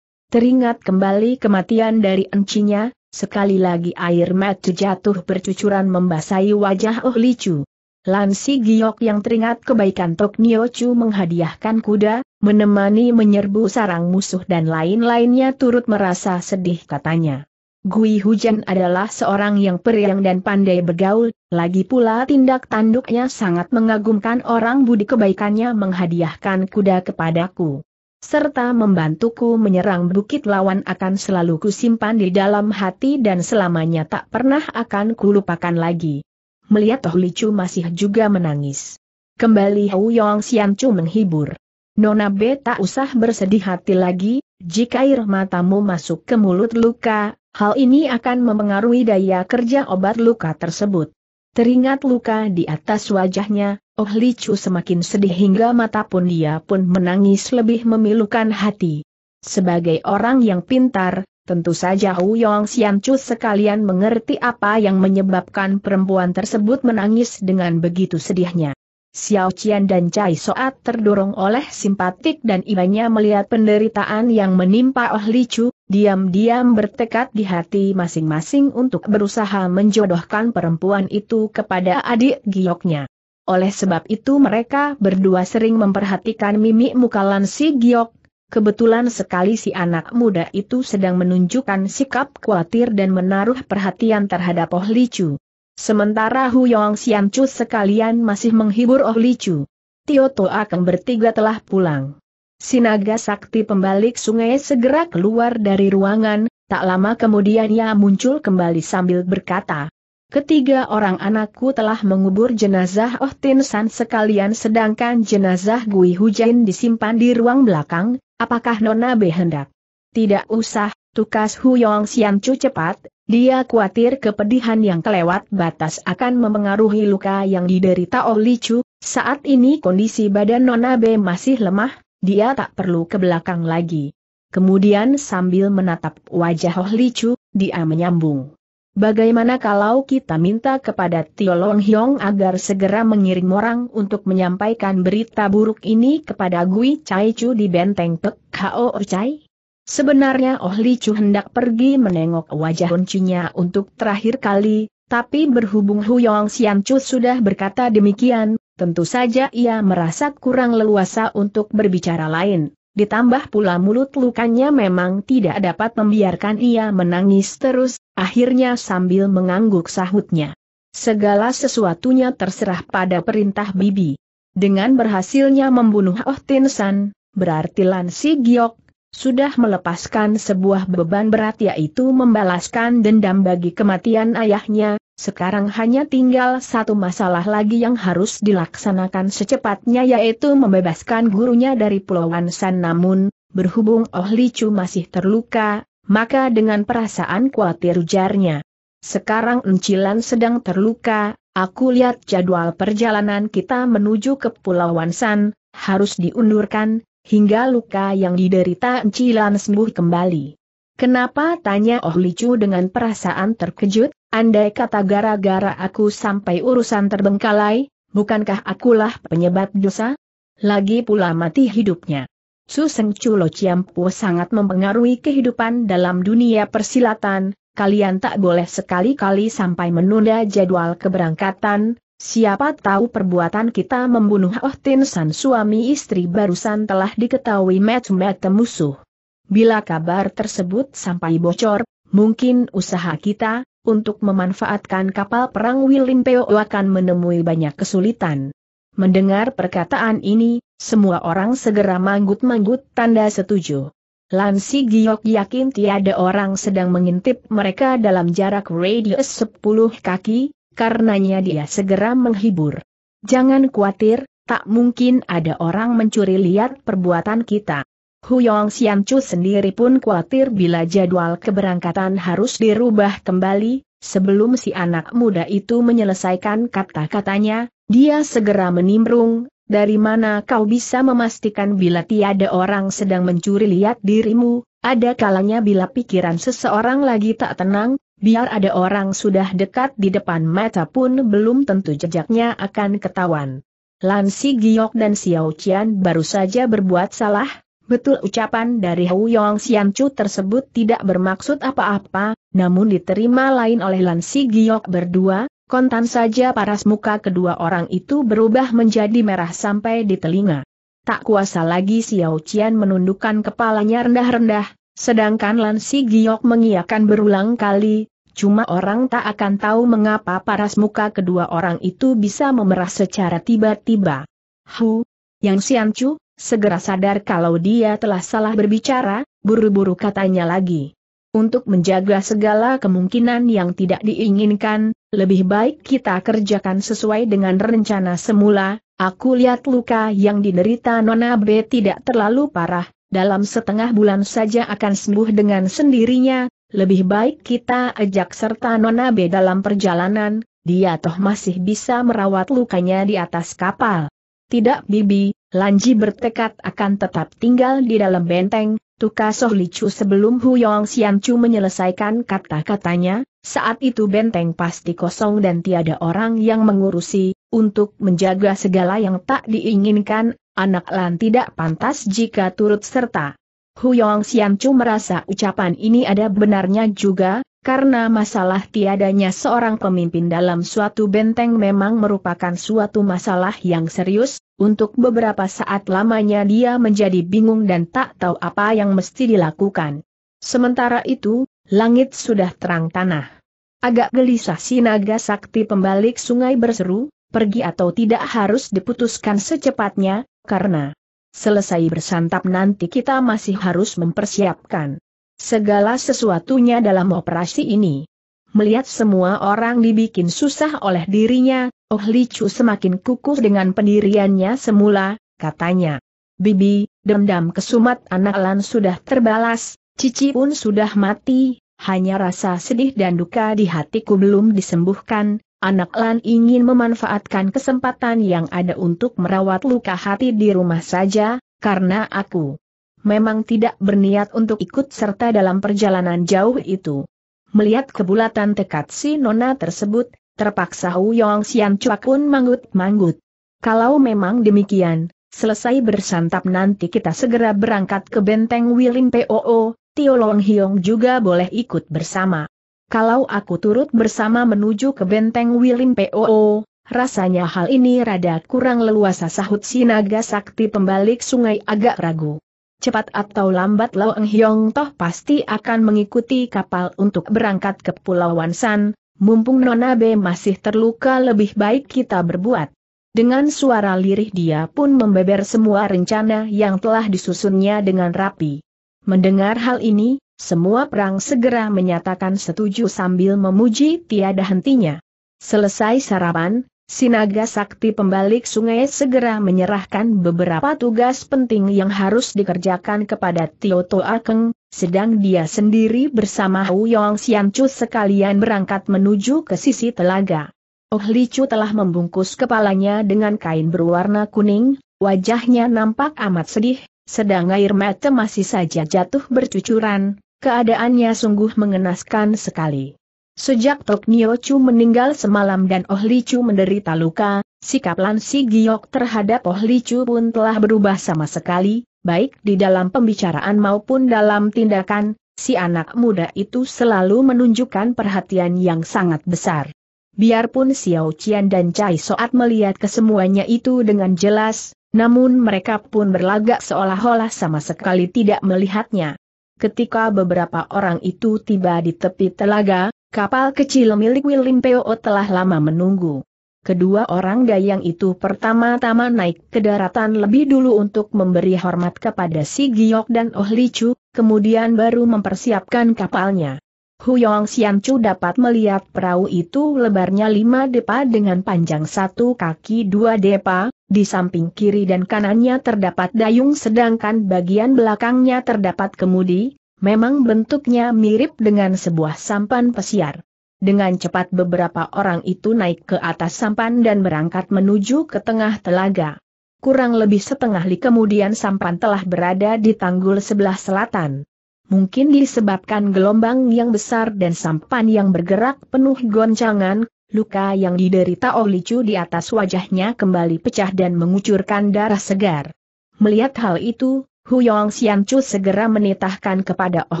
Teringat kembali kematian dari encinya, sekali lagi air mata jatuh bercucuran membasahi wajah Oh Licu. Lansi Giok yang teringat kebaikan Tok Niochu menghadiahkan kuda, menemani menyerbu sarang musuh dan lain-lainnya turut merasa sedih katanya. Gui Hujan adalah seorang yang periang dan pandai bergaul, lagi pula tindak tanduknya sangat mengagumkan orang budi kebaikannya menghadiahkan kuda kepadaku. Serta membantuku menyerang bukit lawan akan selalu kusimpan di dalam hati dan selamanya tak pernah akan kulupakan lagi. Melihat Toh Licu masih juga menangis. Kembali Hou Yong Chu menghibur. Nona B tak usah bersedih hati lagi, jika air matamu masuk ke mulut luka, hal ini akan mempengaruhi daya kerja obat luka tersebut. Teringat luka di atas wajahnya, Oh Li Chu semakin sedih hingga mata pun dia pun menangis lebih memilukan hati. Sebagai orang yang pintar, tentu saja Hu Yong Xian Chu sekalian mengerti apa yang menyebabkan perempuan tersebut menangis dengan begitu sedihnya. Xiao Qian dan Cai Soat terdorong oleh simpatik dan imannya melihat penderitaan yang menimpa Oh Li Chu, diam-diam bertekad di hati masing-masing untuk berusaha menjodohkan perempuan itu kepada adik gioknya. Oleh sebab itu mereka berdua sering memperhatikan mimik muka Lan Si Giok, kebetulan sekali si anak muda itu sedang menunjukkan sikap khawatir dan menaruh perhatian terhadap Oh Li Chu. Sementara Huyong Chu sekalian masih menghibur Oh Chu. Tio Toa Keng bertiga telah pulang. Sinaga sakti pembalik sungai segera keluar dari ruangan, tak lama kemudian ia muncul kembali sambil berkata, Ketiga orang anakku telah mengubur jenazah Oh Tin San sekalian sedangkan jenazah Gui Hujain disimpan di ruang belakang, apakah Nona B hendak? Tidak usah, tukas Huyong Chu cepat, dia khawatir kepedihan yang kelewat batas akan memengaruhi luka yang diderita oleh Chu, saat ini kondisi badan Nona B masih lemah, dia tak perlu ke belakang lagi. Kemudian sambil menatap wajah Oh Licu, dia menyambung. Bagaimana kalau kita minta kepada Tio Long Hiong agar segera mengirim orang untuk menyampaikan berita buruk ini kepada Gui Chai Chu di benteng Pek Kao Chai? Sebenarnya Oh Li Chu hendak pergi menengok wajah kuncinya untuk terakhir kali, tapi berhubung Hu Yong Xian Chu sudah berkata demikian, tentu saja ia merasa kurang leluasa untuk berbicara lain. Ditambah pula mulut lukanya memang tidak dapat membiarkan ia menangis terus, akhirnya sambil mengangguk sahutnya. Segala sesuatunya terserah pada perintah Bibi. Dengan berhasilnya membunuh Oh Tin San, berarti Lan Si Giok sudah melepaskan sebuah beban berat yaitu membalaskan dendam bagi kematian ayahnya, sekarang hanya tinggal satu masalah lagi yang harus dilaksanakan secepatnya yaitu membebaskan gurunya dari Pulau San namun, berhubung Oh Licu masih terluka, maka dengan perasaan khawatir ujarnya. Sekarang Encilan sedang terluka, aku lihat jadwal perjalanan kita menuju ke Pulau San, harus diundurkan, hingga luka yang diderita Encilan sembuh kembali. Kenapa tanya Oh Licu dengan perasaan terkejut, andai kata gara-gara aku sampai urusan terbengkalai, bukankah akulah penyebab dosa? Lagi pula mati hidupnya. Su Lo Culo Ciampu sangat mempengaruhi kehidupan dalam dunia persilatan, kalian tak boleh sekali-kali sampai menunda jadwal keberangkatan, Siapa tahu perbuatan kita membunuh Oh Tin San suami istri barusan telah diketahui match macam musuh. Bila kabar tersebut sampai bocor, mungkin usaha kita, untuk memanfaatkan kapal perang Peo akan menemui banyak kesulitan. Mendengar perkataan ini, semua orang segera manggut-manggut tanda setuju. Lansi Giok yakin tiada orang sedang mengintip mereka dalam jarak radius 10 kaki, karenanya dia segera menghibur. Jangan khawatir, tak mungkin ada orang mencuri lihat perbuatan kita. Huyong Xianchu sendiri pun khawatir bila jadwal keberangkatan harus dirubah kembali, sebelum si anak muda itu menyelesaikan kata-katanya, dia segera menimbrung, dari mana kau bisa memastikan bila tiada orang sedang mencuri lihat dirimu, ada kalanya bila pikiran seseorang lagi tak tenang, Biar ada orang sudah dekat di depan mata pun belum tentu jejaknya akan ketahuan. Lan Si Giok dan Xiao Qian baru saja berbuat salah, betul ucapan dari Hou Yong Xian Chu tersebut tidak bermaksud apa-apa, namun diterima lain oleh Lan Si Giok berdua, kontan saja paras muka kedua orang itu berubah menjadi merah sampai di telinga. Tak kuasa lagi Xiao Qian menundukkan kepalanya rendah-rendah, Sedangkan Lansi Giok mengiakan berulang kali, cuma orang tak akan tahu mengapa paras muka kedua orang itu bisa memerah secara tiba-tiba. Hu, yang Chu segera sadar kalau dia telah salah berbicara, buru-buru katanya lagi. Untuk menjaga segala kemungkinan yang tidak diinginkan, lebih baik kita kerjakan sesuai dengan rencana semula, aku lihat luka yang diderita Nona B tidak terlalu parah, dalam setengah bulan saja akan sembuh dengan sendirinya, lebih baik kita ajak serta Nona B dalam perjalanan, dia toh masih bisa merawat lukanya di atas kapal. Tidak Bibi, Lanji bertekad akan tetap tinggal di dalam benteng, Tukasoh Soh Licu sebelum Huyong Chu menyelesaikan kata-katanya, saat itu benteng pasti kosong dan tiada orang yang mengurusi, untuk menjaga segala yang tak diinginkan, anak Lan tidak pantas jika turut serta. Hu Huyong Siancu merasa ucapan ini ada benarnya juga, karena masalah tiadanya seorang pemimpin dalam suatu benteng memang merupakan suatu masalah yang serius, untuk beberapa saat lamanya dia menjadi bingung dan tak tahu apa yang mesti dilakukan. Sementara itu, langit sudah terang tanah. Agak gelisah si naga sakti pembalik sungai berseru, pergi atau tidak harus diputuskan secepatnya, karena selesai bersantap nanti kita masih harus mempersiapkan segala sesuatunya dalam operasi ini. Melihat semua orang dibikin susah oleh dirinya, Oh Licu semakin kukuh dengan pendiriannya semula, katanya. Bibi, dendam kesumat anak Lan sudah terbalas, Cici pun sudah mati, hanya rasa sedih dan duka di hatiku belum disembuhkan, Anak Lan ingin memanfaatkan kesempatan yang ada untuk merawat luka hati di rumah saja, karena aku memang tidak berniat untuk ikut serta dalam perjalanan jauh itu. Melihat kebulatan tekad si nona tersebut, terpaksa Hu Yong Xian Chua pun manggut-manggut. Kalau memang demikian, selesai bersantap nanti kita segera berangkat ke benteng Wilim POO, Tio Long Hiong juga boleh ikut bersama kalau aku turut bersama menuju ke benteng Wilim POO, rasanya hal ini rada kurang leluasa sahut si naga Sakti pembalik sungai agak ragu. Cepat atau lambat Lao Eng Hiong Toh pasti akan mengikuti kapal untuk berangkat ke Pulau Wansan, mumpung Nona B masih terluka lebih baik kita berbuat. Dengan suara lirih dia pun membeber semua rencana yang telah disusunnya dengan rapi. Mendengar hal ini, semua perang segera menyatakan setuju sambil memuji tiada hentinya. Selesai sarapan, Sinaga Sakti pembalik sungai segera menyerahkan beberapa tugas penting yang harus dikerjakan kepada Tio To Akeng, sedang dia sendiri bersama Hu Yong Xianchu sekalian berangkat menuju ke sisi telaga. Oh Chu telah membungkus kepalanya dengan kain berwarna kuning, wajahnya nampak amat sedih, sedang air mata masih saja jatuh bercucuran, Keadaannya sungguh mengenaskan sekali. Sejak Tok Nio Chu meninggal semalam dan Oh Li Chu menderita luka, sikap Lan Si Giok terhadap Oh Li Chu pun telah berubah sama sekali, baik di dalam pembicaraan maupun dalam tindakan, si anak muda itu selalu menunjukkan perhatian yang sangat besar. Biarpun Xiao Qian dan Cai Soat melihat kesemuanya itu dengan jelas, namun mereka pun berlagak seolah-olah sama sekali tidak melihatnya. Ketika beberapa orang itu tiba di tepi telaga, kapal kecil milik William Peo telah lama menunggu. Kedua orang dayang itu pertama-tama naik ke daratan lebih dulu untuk memberi hormat kepada si Giok dan Oh Licu, kemudian baru mempersiapkan kapalnya. Huyong Xianchu dapat melihat perahu itu lebarnya lima depa dengan panjang satu kaki dua depa, di samping kiri dan kanannya terdapat dayung sedangkan bagian belakangnya terdapat kemudi, memang bentuknya mirip dengan sebuah sampan pesiar. Dengan cepat beberapa orang itu naik ke atas sampan dan berangkat menuju ke tengah telaga. Kurang lebih setengah li kemudian sampan telah berada di tanggul sebelah selatan. Mungkin disebabkan gelombang yang besar dan sampan yang bergerak penuh goncangan, luka yang diderita Olicu di atas wajahnya kembali pecah dan mengucurkan darah segar. Melihat hal itu, Huyong Chu segera menitahkan kepada Oh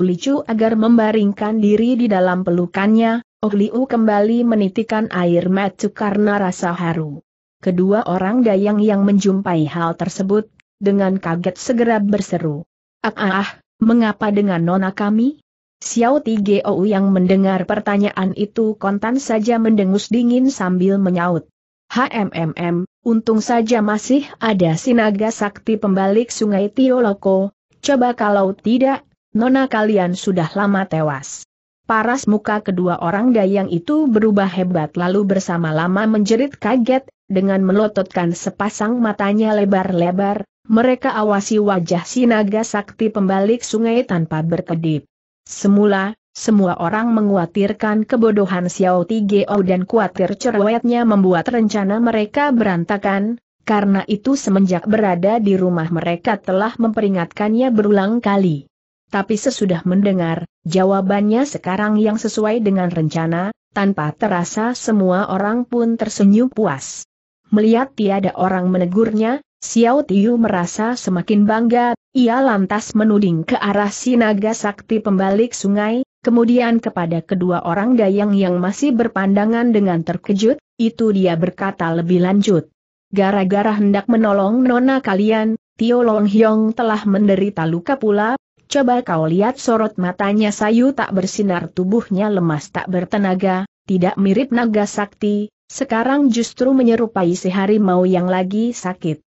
Olicu agar membaringkan diri di dalam pelukannya, Oh Oliu kembali menitikan air mata karena rasa haru. Kedua orang dayang yang menjumpai hal tersebut, dengan kaget segera berseru. ah, ah, ah mengapa dengan nona kami? Xiao Tigeo yang mendengar pertanyaan itu kontan saja mendengus dingin sambil menyaut. HMMM, untung saja masih ada sinaga sakti pembalik sungai Tioloko, coba kalau tidak, nona kalian sudah lama tewas. Paras muka kedua orang dayang itu berubah hebat lalu bersama-lama menjerit kaget, dengan melototkan sepasang matanya lebar-lebar, mereka awasi wajah sinaga sakti pembalik sungai tanpa berkedip. Semula, semua orang menguatirkan kebodohan Xiao Tigeo dan kuatir cerewetnya membuat rencana mereka berantakan, karena itu semenjak berada di rumah mereka telah memperingatkannya berulang kali. Tapi sesudah mendengar, jawabannya sekarang yang sesuai dengan rencana, tanpa terasa semua orang pun tersenyum puas. Melihat tiada orang menegurnya, Xiao Tiu merasa semakin bangga, ia lantas menuding ke arah si naga sakti pembalik sungai, kemudian kepada kedua orang dayang yang masih berpandangan dengan terkejut, itu dia berkata lebih lanjut. Gara-gara hendak menolong nona kalian, Tio Long Hyong telah menderita luka pula, coba kau lihat sorot matanya sayu tak bersinar tubuhnya lemas tak bertenaga, tidak mirip naga sakti, sekarang justru menyerupai si harimau yang lagi sakit.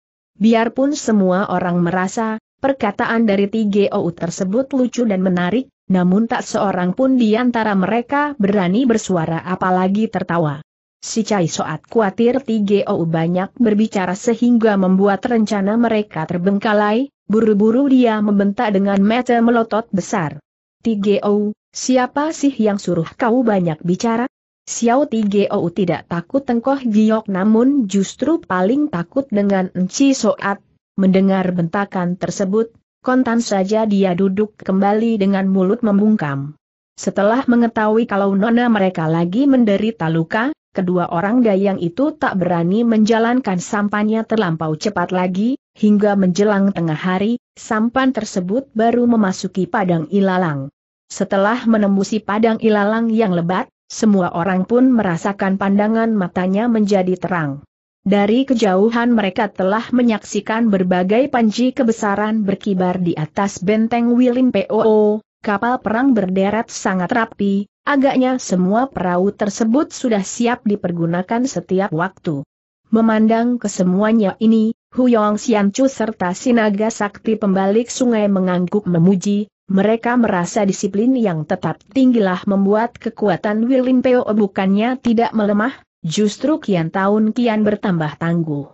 Biarpun semua orang merasa, perkataan dari OU tersebut lucu dan menarik, namun tak seorang pun di antara mereka berani bersuara apalagi tertawa. Si Cai Soat khawatir OU banyak berbicara sehingga membuat rencana mereka terbengkalai, buru-buru dia membentak dengan mata melotot besar. OU, siapa sih yang suruh kau banyak bicara? Xiao Tigeo tidak takut tengkoh giok namun justru paling takut dengan Enci Soat. Mendengar bentakan tersebut, kontan saja dia duduk kembali dengan mulut membungkam. Setelah mengetahui kalau nona mereka lagi menderita luka, kedua orang dayang itu tak berani menjalankan sampannya terlampau cepat lagi, hingga menjelang tengah hari, sampan tersebut baru memasuki padang ilalang. Setelah menembusi padang ilalang yang lebat, semua orang pun merasakan pandangan matanya menjadi terang. Dari kejauhan mereka telah menyaksikan berbagai panji kebesaran berkibar di atas benteng Wilim POO, kapal perang berderet sangat rapi, agaknya semua perahu tersebut sudah siap dipergunakan setiap waktu. Memandang kesemuanya ini, Huyong Xianchu serta Sinaga Sakti pembalik sungai mengangguk memuji, mereka merasa disiplin yang tetap tinggilah membuat kekuatan William Peo bukannya tidak melemah, justru kian tahun kian bertambah tangguh.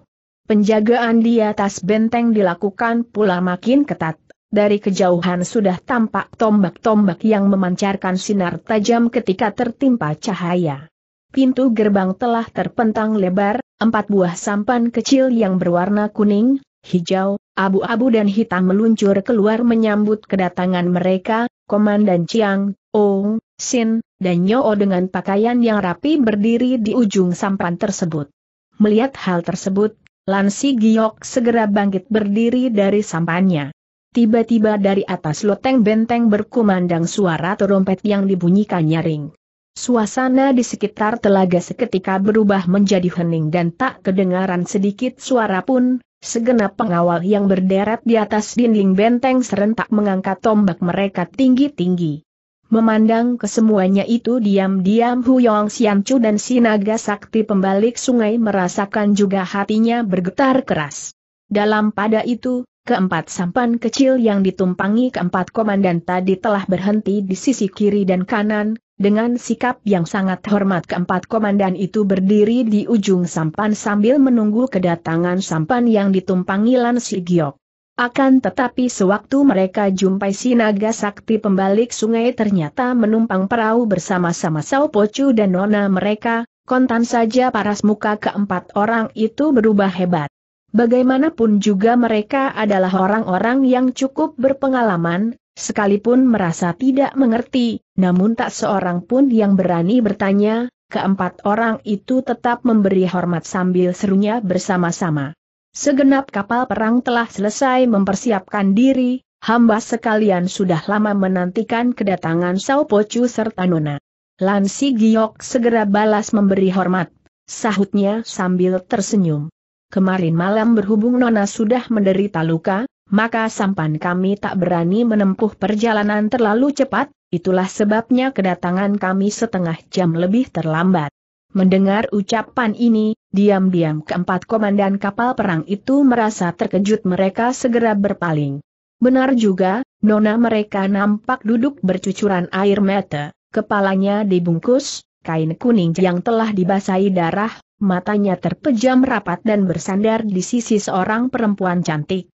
Penjagaan di atas benteng dilakukan pula makin ketat, dari kejauhan sudah tampak tombak-tombak yang memancarkan sinar tajam ketika tertimpa cahaya. Pintu gerbang telah terpentang lebar, empat buah sampan kecil yang berwarna kuning, Hijau, abu-abu dan hitam meluncur keluar menyambut kedatangan mereka, Komandan Chiang, Ong, Sin, dan Nyo dengan pakaian yang rapi berdiri di ujung sampan tersebut. Melihat hal tersebut, Lansi Giok segera bangkit berdiri dari sampannya. Tiba-tiba dari atas loteng benteng berkumandang suara terompet yang dibunyikan nyaring. Suasana di sekitar telaga seketika berubah menjadi hening dan tak kedengaran sedikit suara pun, segenap pengawal yang berderet di atas dinding benteng serentak mengangkat tombak mereka tinggi-tinggi. Memandang kesemuanya itu diam-diam Hu Huyong Xianchu dan Sinaga Sakti pembalik sungai merasakan juga hatinya bergetar keras. Dalam pada itu, keempat sampan kecil yang ditumpangi keempat komandan tadi telah berhenti di sisi kiri dan kanan, dengan sikap yang sangat hormat keempat komandan itu berdiri di ujung sampan sambil menunggu kedatangan sampan yang ditumpangi Lan Giok. Akan tetapi sewaktu mereka jumpai si naga sakti pembalik sungai ternyata menumpang perahu bersama-sama Sao Pocu dan Nona mereka, kontan saja paras muka keempat orang itu berubah hebat. Bagaimanapun juga mereka adalah orang-orang yang cukup berpengalaman, Sekalipun merasa tidak mengerti, namun tak seorang pun yang berani bertanya, keempat orang itu tetap memberi hormat sambil serunya bersama-sama. Segenap kapal perang telah selesai mempersiapkan diri, hamba sekalian sudah lama menantikan kedatangan Sao Pocu serta Nona. Lansi Giok segera balas memberi hormat, sahutnya sambil tersenyum. Kemarin malam berhubung Nona sudah menderita luka, maka sampan kami tak berani menempuh perjalanan terlalu cepat, itulah sebabnya kedatangan kami setengah jam lebih terlambat. Mendengar ucapan ini, diam-diam keempat komandan kapal perang itu merasa terkejut mereka segera berpaling. Benar juga, nona mereka nampak duduk bercucuran air mata, kepalanya dibungkus, kain kuning yang telah dibasahi darah, matanya terpejam rapat dan bersandar di sisi seorang perempuan cantik.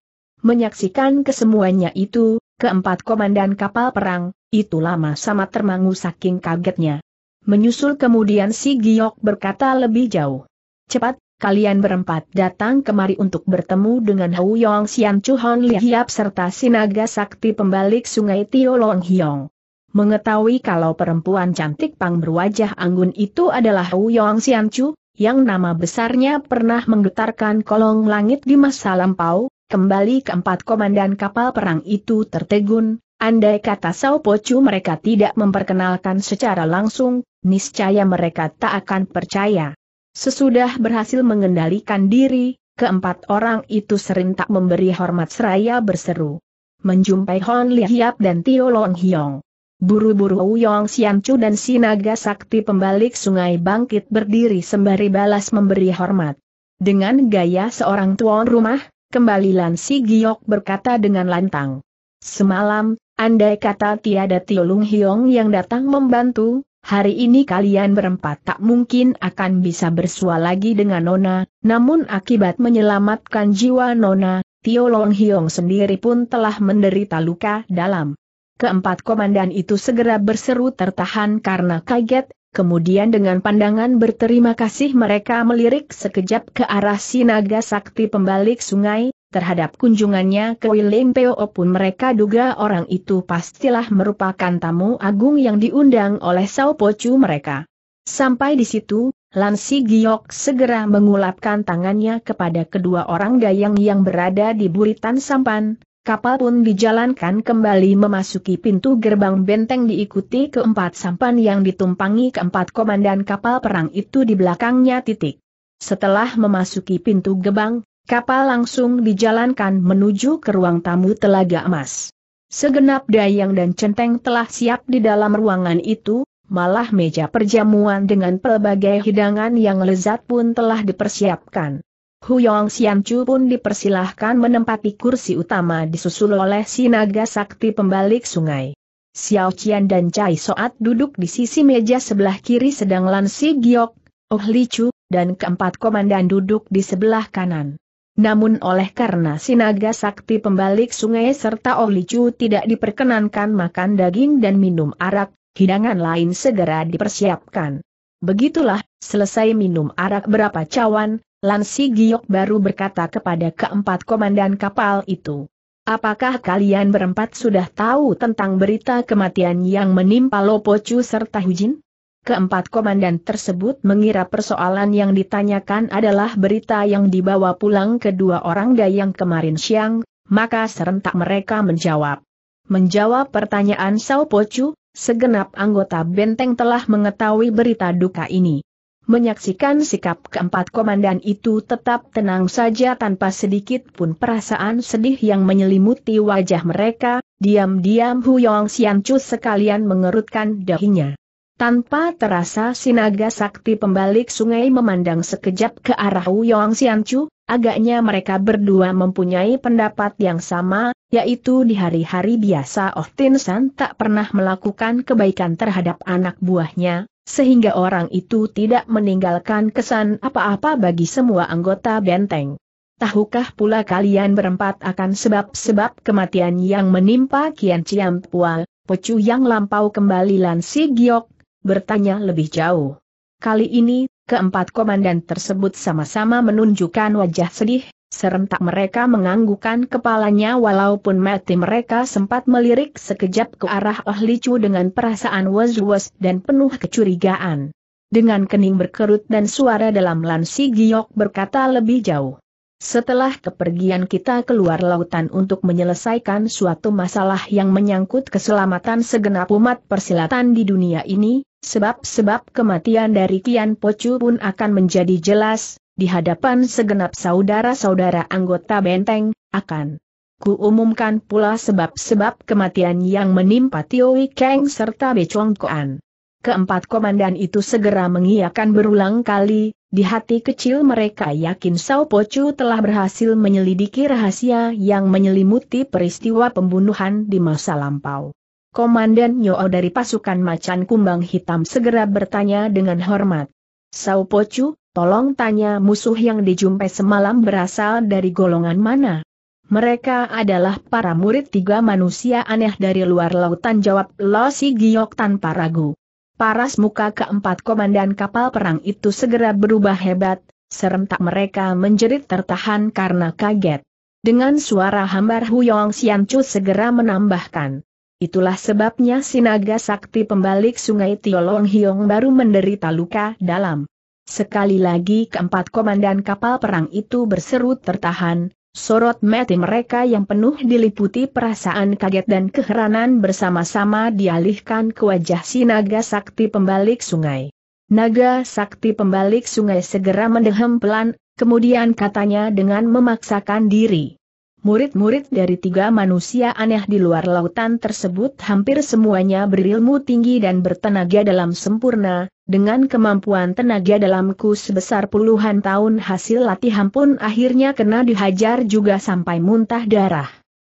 Menyaksikan kesemuanya itu, keempat komandan kapal perang, itu lama sama termangu saking kagetnya. Menyusul kemudian si Giok berkata lebih jauh. Cepat, kalian berempat datang kemari untuk bertemu dengan Hou Yong Xian Chu Hon Li serta Sinaga Sakti pembalik sungai Tio Long Hiong. Mengetahui kalau perempuan cantik pang berwajah anggun itu adalah Hou Yong Xian Chu, yang nama besarnya pernah menggetarkan kolong langit di masa lampau, kembali keempat komandan kapal perang itu tertegun, andai kata Sao Pocu mereka tidak memperkenalkan secara langsung, niscaya mereka tak akan percaya. Sesudah berhasil mengendalikan diri, keempat orang itu serentak memberi hormat seraya berseru. Menjumpai Hon Lihiap dan Tio Long Hiong. Buru-buru Uyong chu dan Sinaga Sakti pembalik sungai bangkit berdiri sembari balas memberi hormat. Dengan gaya seorang tuan rumah, Kembali Lan Si Giok berkata dengan lantang. Semalam, andai kata tiada Tiolung Hiong yang datang membantu, hari ini kalian berempat tak mungkin akan bisa bersua lagi dengan Nona, namun akibat menyelamatkan jiwa Nona, Tiolong Hiong sendiri pun telah menderita luka dalam. Keempat komandan itu segera berseru tertahan karena kaget, Kemudian dengan pandangan berterima kasih mereka melirik sekejap ke arah Sinaga Sakti pembalik sungai, terhadap kunjungannya ke Peo pun mereka duga orang itu pastilah merupakan tamu agung yang diundang oleh Sao Pocu mereka. Sampai di situ, Lansi Giok segera mengulapkan tangannya kepada kedua orang dayang yang berada di buritan sampan, Kapal pun dijalankan kembali memasuki pintu gerbang benteng diikuti keempat sampan yang ditumpangi keempat komandan kapal perang itu di belakangnya titik. Setelah memasuki pintu gerbang, kapal langsung dijalankan menuju ke ruang tamu Telaga Emas. Segenap dayang dan centeng telah siap di dalam ruangan itu, malah meja perjamuan dengan pelbagai hidangan yang lezat pun telah dipersiapkan. Huyong Xianchu pun dipersilahkan menempati kursi utama disusul oleh si naga sakti pembalik sungai. Xiao Qian dan Cai Soat duduk di sisi meja sebelah kiri sedang Lan Si Giok, Oh Li Chu, dan keempat komandan duduk di sebelah kanan. Namun oleh karena sinaga sakti pembalik sungai serta Oh Li Chu tidak diperkenankan makan daging dan minum arak, hidangan lain segera dipersiapkan. Begitulah, selesai minum arak berapa cawan, Lansi Giok baru berkata kepada keempat komandan kapal itu. Apakah kalian berempat sudah tahu tentang berita kematian yang menimpa Lopocu serta Hujin? Keempat komandan tersebut mengira persoalan yang ditanyakan adalah berita yang dibawa pulang kedua orang dayang kemarin siang, maka serentak mereka menjawab. Menjawab pertanyaan Sao Pocu, segenap anggota benteng telah mengetahui berita duka ini. Menyaksikan sikap keempat komandan itu tetap tenang saja tanpa sedikit pun perasaan sedih yang menyelimuti wajah mereka, diam-diam Hu Huyong Xianchu sekalian mengerutkan dahinya. Tanpa terasa sinaga sakti pembalik sungai memandang sekejap ke arah Hu Huyong Xianchu, agaknya mereka berdua mempunyai pendapat yang sama, yaitu di hari-hari biasa Oh Tin San tak pernah melakukan kebaikan terhadap anak buahnya, sehingga orang itu tidak meninggalkan kesan apa-apa bagi semua anggota benteng. Tahukah pula kalian berempat akan sebab-sebab kematian yang menimpa Kian Ciam Pua, Pecu yang lampau kembali Lan Giok, bertanya lebih jauh. Kali ini, keempat komandan tersebut sama-sama menunjukkan wajah sedih, Serentak mereka menganggukan kepalanya walaupun mati mereka sempat melirik sekejap ke arah Oh Licu dengan perasaan was-was dan penuh kecurigaan. Dengan kening berkerut dan suara dalam Lansi Giok berkata lebih jauh. Setelah kepergian kita keluar lautan untuk menyelesaikan suatu masalah yang menyangkut keselamatan segenap umat persilatan di dunia ini, sebab-sebab kematian dari Kian Pocu pun akan menjadi jelas, di hadapan segenap saudara-saudara anggota benteng, akan kuumumkan pula sebab-sebab kematian yang menimpa Tio Kang serta Becong Koan. Keempat komandan itu segera mengiakan berulang kali, di hati kecil mereka yakin Sao Pocu telah berhasil menyelidiki rahasia yang menyelimuti peristiwa pembunuhan di masa lampau. Komandan Nyoa dari pasukan macan kumbang hitam segera bertanya dengan hormat. Sao Pocu, Tolong tanya musuh yang dijumpai semalam berasal dari golongan mana. Mereka adalah para murid tiga manusia aneh dari luar lautan jawab Lo Si Giok tanpa ragu. Paras muka keempat komandan kapal perang itu segera berubah hebat, serentak mereka menjerit tertahan karena kaget. Dengan suara hambar Huyong Sian Chu segera menambahkan. Itulah sebabnya sinaga sakti pembalik sungai Tiolong Hiong baru menderita luka dalam. Sekali lagi keempat komandan kapal perang itu berseru tertahan, sorot mati mereka yang penuh diliputi perasaan kaget dan keheranan bersama-sama dialihkan ke wajah si naga sakti pembalik sungai. Naga sakti pembalik sungai segera mendehem pelan, kemudian katanya dengan memaksakan diri. Murid-murid dari tiga manusia aneh di luar lautan tersebut hampir semuanya berilmu tinggi dan bertenaga dalam sempurna, dengan kemampuan tenaga dalamku sebesar puluhan tahun hasil latihan pun akhirnya kena dihajar juga sampai muntah darah.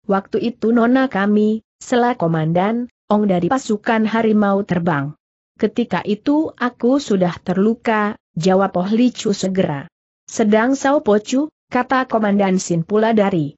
Waktu itu nona kami, selah komandan, ong dari pasukan harimau terbang. Ketika itu aku sudah terluka, jawab Oh Licu segera. Sedang Sao Pocu, kata komandan Sin pula dari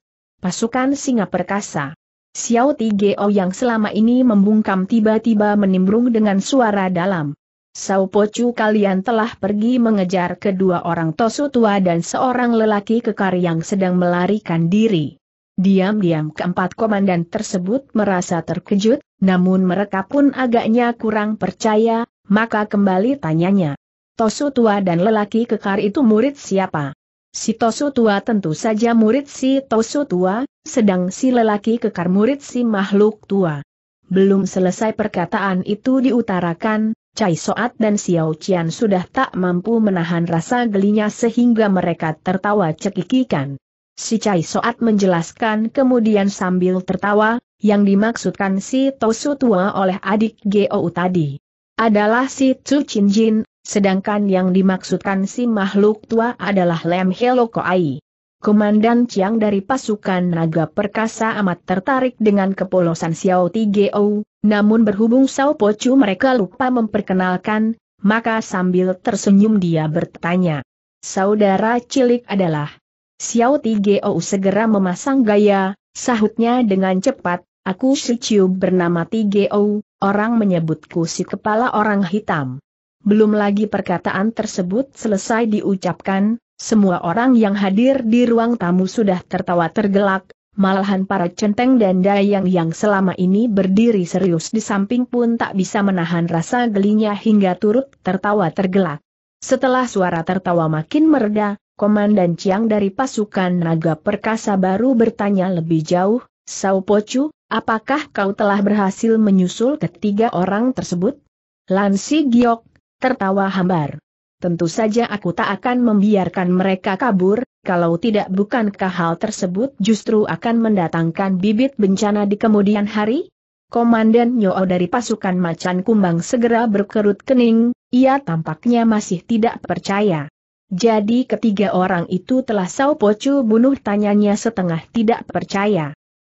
pasukan singa perkasa. Xiao Tigeo yang selama ini membungkam tiba-tiba menimbrung dengan suara dalam. Sao Pocu kalian telah pergi mengejar kedua orang tosu tua dan seorang lelaki kekar yang sedang melarikan diri. Diam-diam keempat komandan tersebut merasa terkejut, namun mereka pun agaknya kurang percaya, maka kembali tanyanya. Tosu tua dan lelaki kekar itu murid siapa? Si Tosu tua tentu saja murid si Tosu tua, sedang si lelaki kekar murid si makhluk tua. Belum selesai perkataan itu diutarakan, Cai Soat dan Xiao Qian sudah tak mampu menahan rasa gelinya sehingga mereka tertawa cekikikan. Si Cai Soat menjelaskan kemudian sambil tertawa, yang dimaksudkan si Tosu tua oleh adik Gou tadi. Adalah si Tsu Chin Jin, sedangkan yang dimaksudkan si makhluk tua adalah Lem Helokoai. Komandan Chiang dari pasukan naga perkasa amat tertarik dengan kepolosan Xiao Tigeo, namun berhubung Sao Pocu mereka lupa memperkenalkan, maka sambil tersenyum dia bertanya. Saudara cilik adalah Xiao Tigeo segera memasang gaya, sahutnya dengan cepat, aku si bernama Tigeo, orang menyebutku si kepala orang hitam. Belum lagi perkataan tersebut selesai diucapkan, semua orang yang hadir di ruang tamu sudah tertawa tergelak, malahan para centeng dan dayang yang selama ini berdiri serius di samping pun tak bisa menahan rasa gelinya hingga turut tertawa tergelak. Setelah suara tertawa makin mereda, Komandan Chiang dari pasukan naga perkasa baru bertanya lebih jauh, Sao Pocu, apakah kau telah berhasil menyusul ketiga orang tersebut? Lansi Giok, tertawa hambar. Tentu saja aku tak akan membiarkan mereka kabur, kalau tidak bukankah hal tersebut justru akan mendatangkan bibit bencana di kemudian hari? Komandan Nyoo dari pasukan macan kumbang segera berkerut kening, ia tampaknya masih tidak percaya. Jadi ketiga orang itu telah Sao Pocu bunuh tanyanya setengah tidak percaya.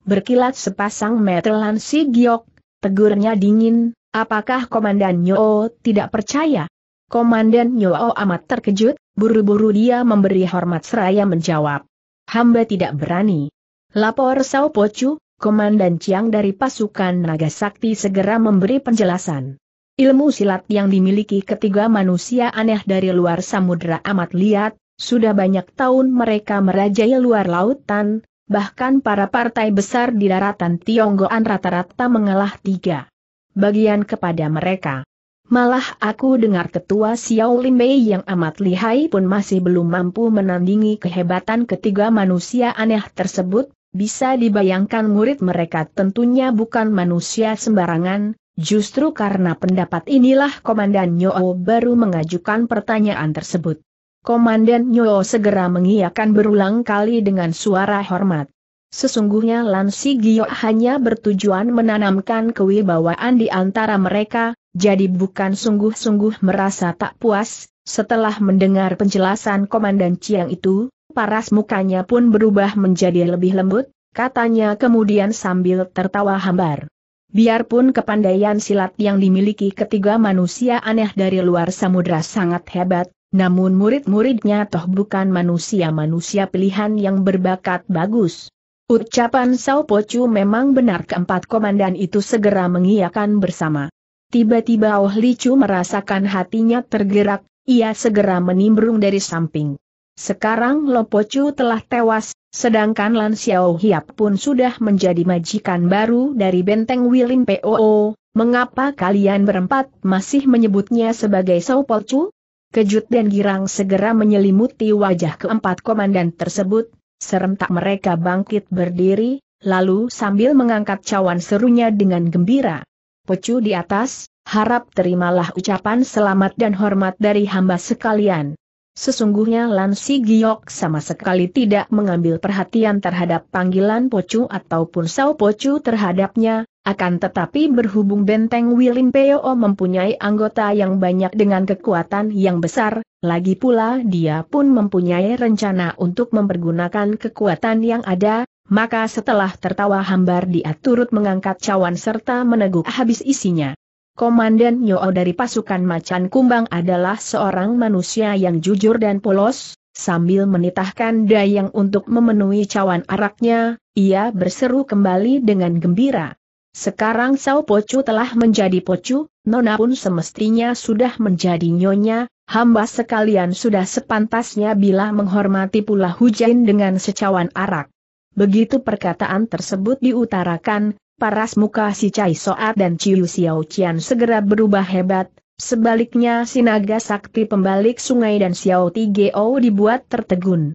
Berkilat sepasang metelan si Giok, tegurnya dingin, Apakah Komandan Nyoo tidak percaya? Komandan Nyoo amat terkejut, buru-buru dia memberi hormat seraya menjawab. Hamba tidak berani. Lapor Sao Pocu, Komandan Chiang dari pasukan Naga Sakti segera memberi penjelasan. Ilmu silat yang dimiliki ketiga manusia aneh dari luar samudera amat liat, sudah banyak tahun mereka merajai luar lautan, bahkan para partai besar di daratan Tionggoan rata-rata mengalah tiga bagian kepada mereka. Malah aku dengar ketua Xiao Lin Bei yang amat lihai pun masih belum mampu menandingi kehebatan ketiga manusia aneh tersebut, bisa dibayangkan murid mereka tentunya bukan manusia sembarangan, justru karena pendapat inilah Komandan Nyoo baru mengajukan pertanyaan tersebut. Komandan Nyoo segera mengiyakan berulang kali dengan suara hormat. Sesungguhnya Lansi Gio hanya bertujuan menanamkan kewibawaan di antara mereka, jadi bukan sungguh-sungguh merasa tak puas, setelah mendengar penjelasan Komandan Chiang itu, paras mukanya pun berubah menjadi lebih lembut, katanya kemudian sambil tertawa hambar. Biarpun kepandaian silat yang dimiliki ketiga manusia aneh dari luar samudera sangat hebat, namun murid-muridnya toh bukan manusia-manusia pilihan yang berbakat bagus. Ucapan Sao Pocu memang benar keempat komandan itu segera mengiyakan bersama. Tiba-tiba Oh Chu merasakan hatinya tergerak, ia segera menimbrung dari samping. Sekarang Po Chu telah tewas, sedangkan Lan Xiao Hiap pun sudah menjadi majikan baru dari benteng Wilin POO, mengapa kalian berempat masih menyebutnya sebagai Sao Po Chu? Kejut dan girang segera menyelimuti wajah keempat komandan tersebut, serentak mereka bangkit berdiri, lalu sambil mengangkat cawan serunya dengan gembira. Pecu di atas, harap terimalah ucapan selamat dan hormat dari hamba sekalian. Sesungguhnya Lansi Giok sama sekali tidak mengambil perhatian terhadap panggilan Pocu ataupun Sao Pocu terhadapnya, akan tetapi berhubung benteng Peo mempunyai anggota yang banyak dengan kekuatan yang besar, lagi pula dia pun mempunyai rencana untuk mempergunakan kekuatan yang ada, maka setelah tertawa hambar dia turut mengangkat cawan serta meneguk habis isinya. Komandan Nyo dari pasukan macan kumbang adalah seorang manusia yang jujur dan polos, sambil menitahkan dayang untuk memenuhi cawan araknya, ia berseru kembali dengan gembira. Sekarang Sao Pocu telah menjadi Pocu, Nona pun semestinya sudah menjadi Nyonya, hamba sekalian sudah sepantasnya bila menghormati pula hujan dengan secawan arak. Begitu perkataan tersebut diutarakan, paras muka si Cai Soat dan Ciu Xiao Qian segera berubah hebat, Sebaliknya si naga sakti pembalik sungai dan Xiao Tigeo dibuat tertegun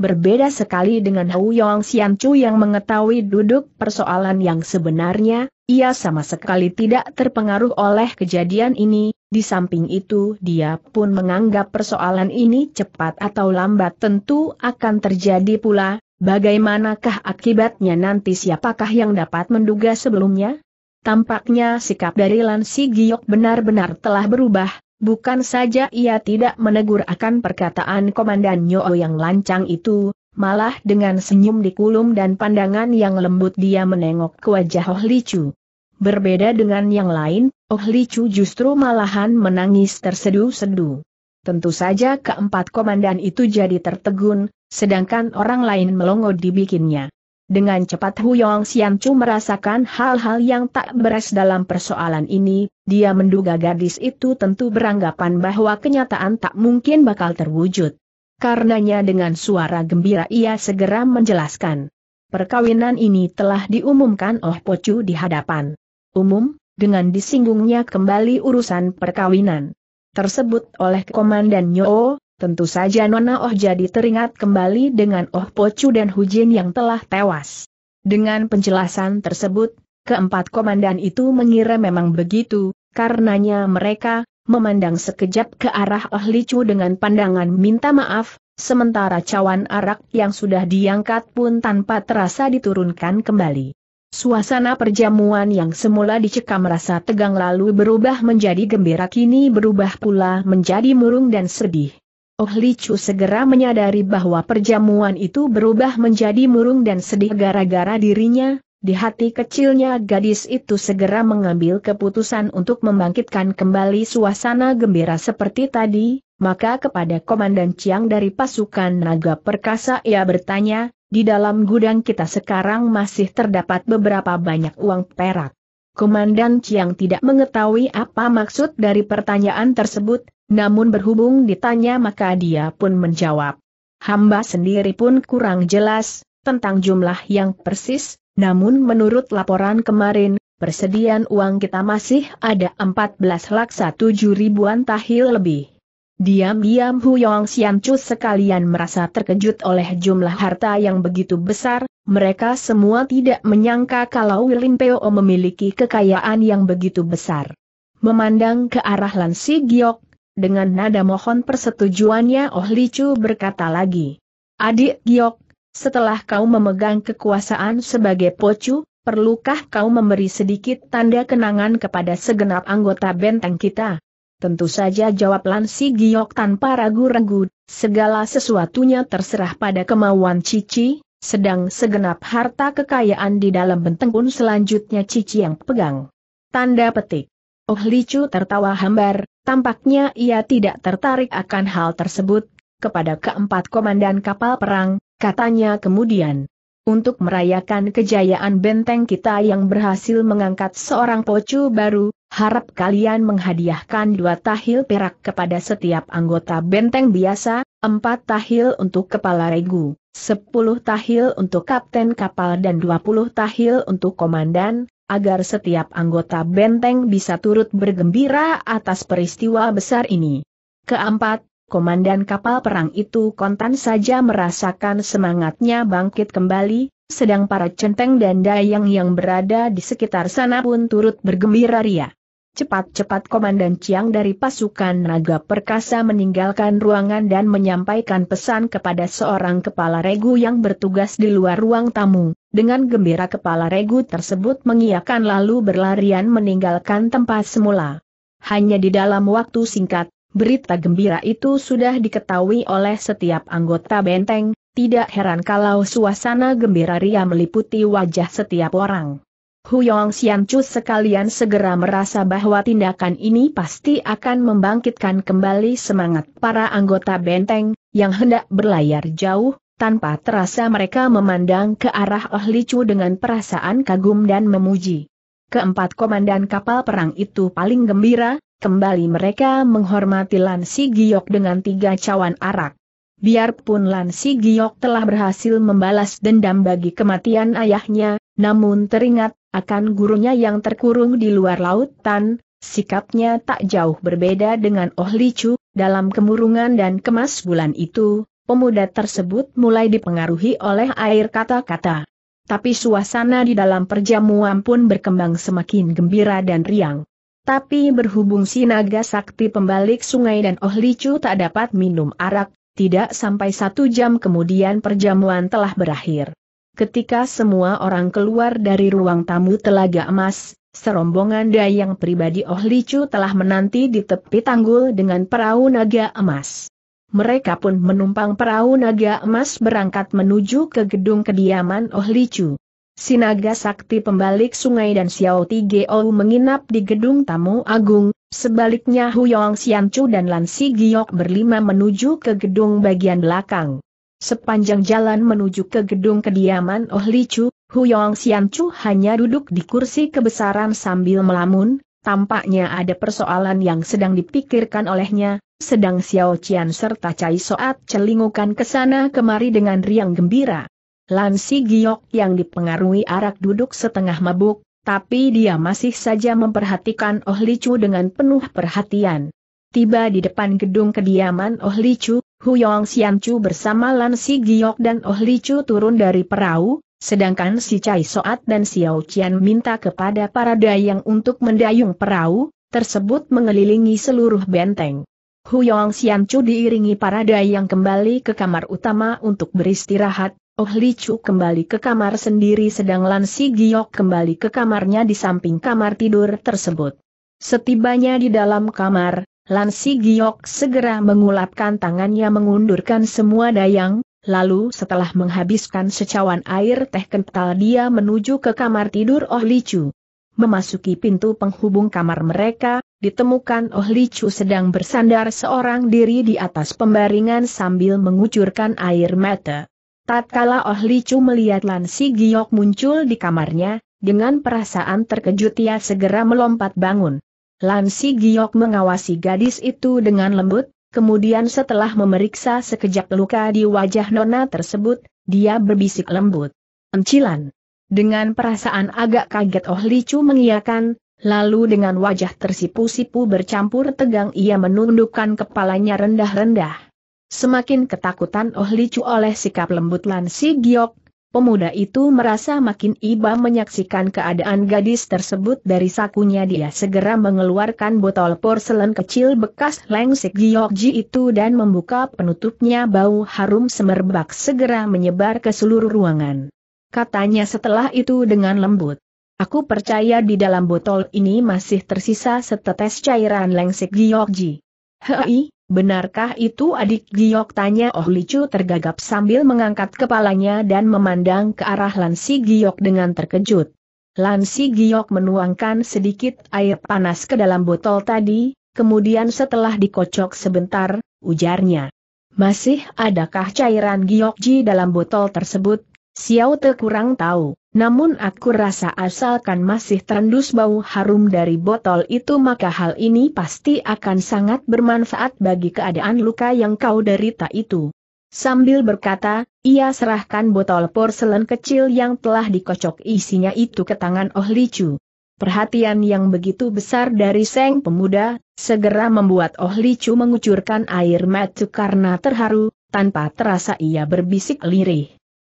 berbeda sekali dengan Hou Yong Xian Chu yang mengetahui duduk persoalan yang sebenarnya, ia sama sekali tidak terpengaruh oleh kejadian ini, di samping itu dia pun menganggap persoalan ini cepat atau lambat tentu akan terjadi pula, bagaimanakah akibatnya nanti siapakah yang dapat menduga sebelumnya? Tampaknya sikap dari Lan Si Giok benar-benar telah berubah, Bukan saja ia tidak menegur akan perkataan Komandan Nyo yang lancang itu, malah dengan senyum di kulum dan pandangan yang lembut dia menengok ke wajah Oh Licu. Berbeda dengan yang lain, Oh Licu justru malahan menangis tersedu-sedu. Tentu saja keempat komandan itu jadi tertegun, sedangkan orang lain melongo dibikinnya. Dengan cepat Huyong Xian Chu merasakan hal-hal yang tak beres dalam persoalan ini, dia menduga gadis itu tentu beranggapan bahwa kenyataan tak mungkin bakal terwujud. Karenanya dengan suara gembira ia segera menjelaskan. Perkawinan ini telah diumumkan Oh Pocu di hadapan umum, dengan disinggungnya kembali urusan perkawinan tersebut oleh Komandan Nyo, Tentu saja Nona Oh jadi teringat kembali dengan Oh Pocu dan Hujin yang telah tewas. Dengan penjelasan tersebut, keempat komandan itu mengira memang begitu, karenanya mereka memandang sekejap ke arah Oh Licu dengan pandangan minta maaf, sementara cawan arak yang sudah diangkat pun tanpa terasa diturunkan kembali. Suasana perjamuan yang semula dicekam rasa tegang lalu berubah menjadi gembira kini berubah pula menjadi murung dan sedih. Oh Licu segera menyadari bahwa perjamuan itu berubah menjadi murung dan sedih gara-gara dirinya, di hati kecilnya gadis itu segera mengambil keputusan untuk membangkitkan kembali suasana gembira seperti tadi, maka kepada Komandan Chiang dari pasukan Naga Perkasa ia bertanya, di dalam gudang kita sekarang masih terdapat beberapa banyak uang perak. Komandan Chiang tidak mengetahui apa maksud dari pertanyaan tersebut, namun berhubung ditanya maka dia pun menjawab. Hamba sendiri pun kurang jelas, tentang jumlah yang persis, namun menurut laporan kemarin, persediaan uang kita masih ada 14 laksa 7 ribuan tahil lebih. Diam-diam Hu Huyong Chu sekalian merasa terkejut oleh jumlah harta yang begitu besar, mereka semua tidak menyangka kalau Wilin Peo memiliki kekayaan yang begitu besar. Memandang ke arah Lan Si Giok, dengan nada mohon persetujuannya Oh Chu berkata lagi. Adik Giok, setelah kau memegang kekuasaan sebagai pocu, perlukah kau memberi sedikit tanda kenangan kepada segenap anggota benteng kita? Tentu saja jawab Lansi Giok tanpa ragu-ragu, segala sesuatunya terserah pada kemauan Cici, sedang segenap harta kekayaan di dalam benteng pun selanjutnya Cici yang pegang. Tanda petik. Oh Licu tertawa hambar, tampaknya ia tidak tertarik akan hal tersebut, kepada keempat komandan kapal perang, katanya kemudian. Untuk merayakan kejayaan benteng kita yang berhasil mengangkat seorang pocu baru, harap kalian menghadiahkan dua tahil perak kepada setiap anggota benteng biasa, empat tahil untuk kepala regu, sepuluh tahil untuk kapten kapal dan dua puluh tahil untuk komandan, agar setiap anggota benteng bisa turut bergembira atas peristiwa besar ini. Keempat, komandan kapal perang itu kontan saja merasakan semangatnya bangkit kembali, sedang para centeng dan dayang yang berada di sekitar sana pun turut bergembira ria. Cepat-cepat Komandan Chiang dari pasukan Naga Perkasa meninggalkan ruangan dan menyampaikan pesan kepada seorang kepala regu yang bertugas di luar ruang tamu. Dengan gembira kepala regu tersebut mengiakan lalu berlarian meninggalkan tempat semula. Hanya di dalam waktu singkat, berita gembira itu sudah diketahui oleh setiap anggota benteng, tidak heran kalau suasana gembira ria meliputi wajah setiap orang. Huyong Siamcu sekalian segera merasa bahwa tindakan ini pasti akan membangkitkan kembali semangat para anggota benteng, yang hendak berlayar jauh, tanpa terasa mereka memandang ke arah Oh Chu dengan perasaan kagum dan memuji. Keempat komandan kapal perang itu paling gembira, kembali mereka menghormati Lan Si Giok dengan tiga cawan arak. Biarpun Lan Si Giok telah berhasil membalas dendam bagi kematian ayahnya, namun teringat akan gurunya yang terkurung di luar lautan, sikapnya tak jauh berbeda dengan Oh Licu, dalam kemurungan dan kemas bulan itu, pemuda tersebut mulai dipengaruhi oleh air kata-kata. Tapi suasana di dalam perjamuan pun berkembang semakin gembira dan riang. Tapi berhubung si naga sakti pembalik sungai dan Oh Licu tak dapat minum arak, tidak sampai satu jam kemudian perjamuan telah berakhir. Ketika semua orang keluar dari ruang tamu telaga emas, serombongan dayang pribadi Oh Licu telah menanti di tepi tanggul dengan perahu naga emas. Mereka pun menumpang perahu naga emas berangkat menuju ke gedung kediaman Oh Licu. Sinaga Sakti pembalik sungai dan Xiao Ti Tigeo menginap di gedung tamu agung, sebaliknya Huyong Xianchu dan Lan Si Giok berlima menuju ke gedung bagian belakang. Sepanjang jalan menuju ke gedung kediaman Oh Li Chu, Huyong Xian Chu hanya duduk di kursi kebesaran sambil melamun, tampaknya ada persoalan yang sedang dipikirkan olehnya, sedang Xiao Qian serta Cai Soat celingukan ke sana kemari dengan riang gembira. Lansi Giok yang dipengaruhi arak duduk setengah mabuk, tapi dia masih saja memperhatikan Oh Li Chu dengan penuh perhatian. Tiba di depan gedung kediaman Oh Li Chu, Huyong Xian Chu bersama Lan Si Giok dan Oh Li Chu turun dari perahu, sedangkan si Cai Soat dan Xiao Qian minta kepada para dayang untuk mendayung perahu, tersebut mengelilingi seluruh benteng. Huyong Xian Chu diiringi para dayang kembali ke kamar utama untuk beristirahat, Oh Li Chu kembali ke kamar sendiri sedang Lan Si Giok kembali ke kamarnya di samping kamar tidur tersebut. Setibanya di dalam kamar, Lansi Giok segera mengulapkan tangannya mengundurkan semua dayang, lalu setelah menghabiskan secawan air teh kental dia menuju ke kamar tidur Oh Licu. Memasuki pintu penghubung kamar mereka, ditemukan Oh Licu sedang bersandar seorang diri di atas pembaringan sambil mengucurkan air mata. Tatkala Oh Licu melihat Lansi Giok muncul di kamarnya, dengan perasaan terkejut ia segera melompat bangun. Lansi Giok mengawasi gadis itu dengan lembut, kemudian setelah memeriksa sekejap luka di wajah Nona tersebut, dia berbisik lembut. Encilan. Dengan perasaan agak kaget Oh Chu mengiyakan, lalu dengan wajah tersipu-sipu bercampur tegang ia menundukkan kepalanya rendah-rendah. Semakin ketakutan Oh Chu oleh sikap lembut Lansi Giok, Pemuda itu merasa makin iba menyaksikan keadaan gadis tersebut dari sakunya dia segera mengeluarkan botol porselen kecil bekas lengsek Giokji itu dan membuka penutupnya bau harum semerbak segera menyebar ke seluruh ruangan. Katanya setelah itu dengan lembut. Aku percaya di dalam botol ini masih tersisa setetes cairan lengsek Giokji. Hei, Benarkah itu adik Giok tanya Oh Licu tergagap sambil mengangkat kepalanya dan memandang ke arah Lansi Giok dengan terkejut. Lansi Giok menuangkan sedikit air panas ke dalam botol tadi, kemudian setelah dikocok sebentar, ujarnya. Masih adakah cairan Giok Ji dalam botol tersebut? Xiao Te kurang tahu, namun aku rasa asalkan masih terendus bau harum dari botol itu maka hal ini pasti akan sangat bermanfaat bagi keadaan luka yang kau derita itu. Sambil berkata, ia serahkan botol porselen kecil yang telah dikocok isinya itu ke tangan Oh Li Chu. Perhatian yang begitu besar dari Seng Pemuda, segera membuat Oh Li Chu mengucurkan air mata karena terharu, tanpa terasa ia berbisik lirih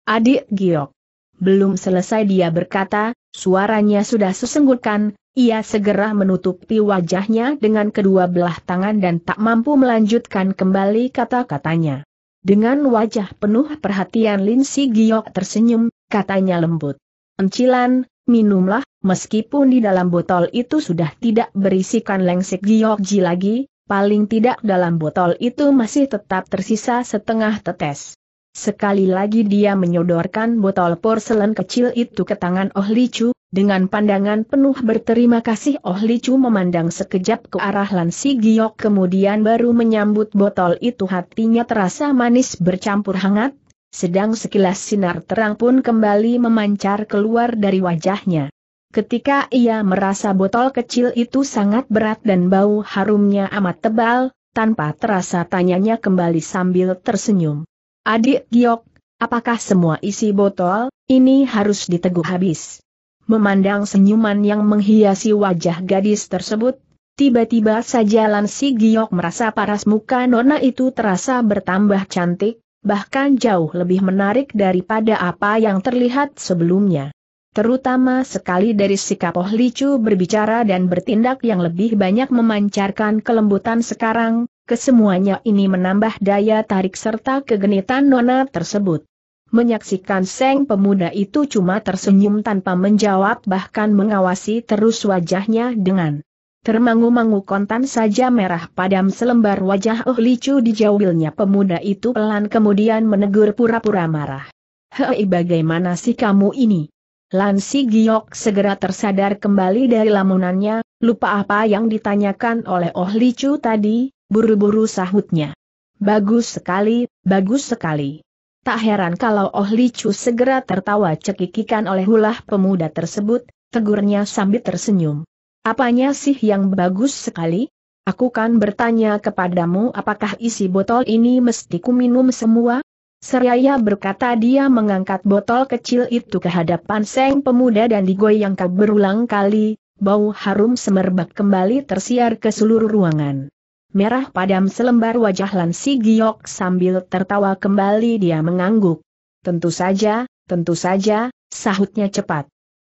adik Giok. Belum selesai dia berkata, suaranya sudah sesenggukan, ia segera menutupi wajahnya dengan kedua belah tangan dan tak mampu melanjutkan kembali kata-katanya. Dengan wajah penuh perhatian Lin Si Giok tersenyum, katanya lembut. Encilan, minumlah, meskipun di dalam botol itu sudah tidak berisikan lengsek Giok Ji lagi, paling tidak dalam botol itu masih tetap tersisa setengah tetes. Sekali lagi dia menyodorkan botol porselen kecil itu ke tangan Oh Licu, dengan pandangan penuh berterima kasih Oh Licu memandang sekejap ke arah Lansi Si Giok kemudian baru menyambut botol itu hatinya terasa manis bercampur hangat, sedang sekilas sinar terang pun kembali memancar keluar dari wajahnya. Ketika ia merasa botol kecil itu sangat berat dan bau harumnya amat tebal, tanpa terasa tanyanya kembali sambil tersenyum. Adik Giok, apakah semua isi botol, ini harus diteguh habis? Memandang senyuman yang menghiasi wajah gadis tersebut, tiba-tiba saja Lansi Giok merasa paras muka nona itu terasa bertambah cantik, bahkan jauh lebih menarik daripada apa yang terlihat sebelumnya. Terutama sekali dari sikap Oh Licu berbicara dan bertindak yang lebih banyak memancarkan kelembutan sekarang, kesemuanya ini menambah daya tarik serta kegenitan nona tersebut. Menyaksikan Seng pemuda itu cuma tersenyum tanpa menjawab bahkan mengawasi terus wajahnya dengan termangu-mangu kontan saja merah padam selembar wajah Oh Licu dijauhilnya pemuda itu pelan kemudian menegur pura-pura marah. Hei bagaimana sih kamu ini? Lansi Giok segera tersadar kembali dari lamunannya, lupa apa yang ditanyakan oleh Oh Licu tadi, buru-buru sahutnya. Bagus sekali, bagus sekali. Tak heran kalau Oh Li segera tertawa cekikikan oleh ulah pemuda tersebut, tegurnya sambil tersenyum. Apanya sih yang bagus sekali? Aku kan bertanya kepadamu apakah isi botol ini mesti kuminum semua? Seraya berkata dia mengangkat botol kecil itu ke hadapan seng pemuda dan digoyangkan berulang kali, bau harum semerbak kembali tersiar ke seluruh ruangan merah padam selembar wajah Lansi Giok sambil tertawa kembali dia mengangguk. Tentu saja, tentu saja, sahutnya cepat.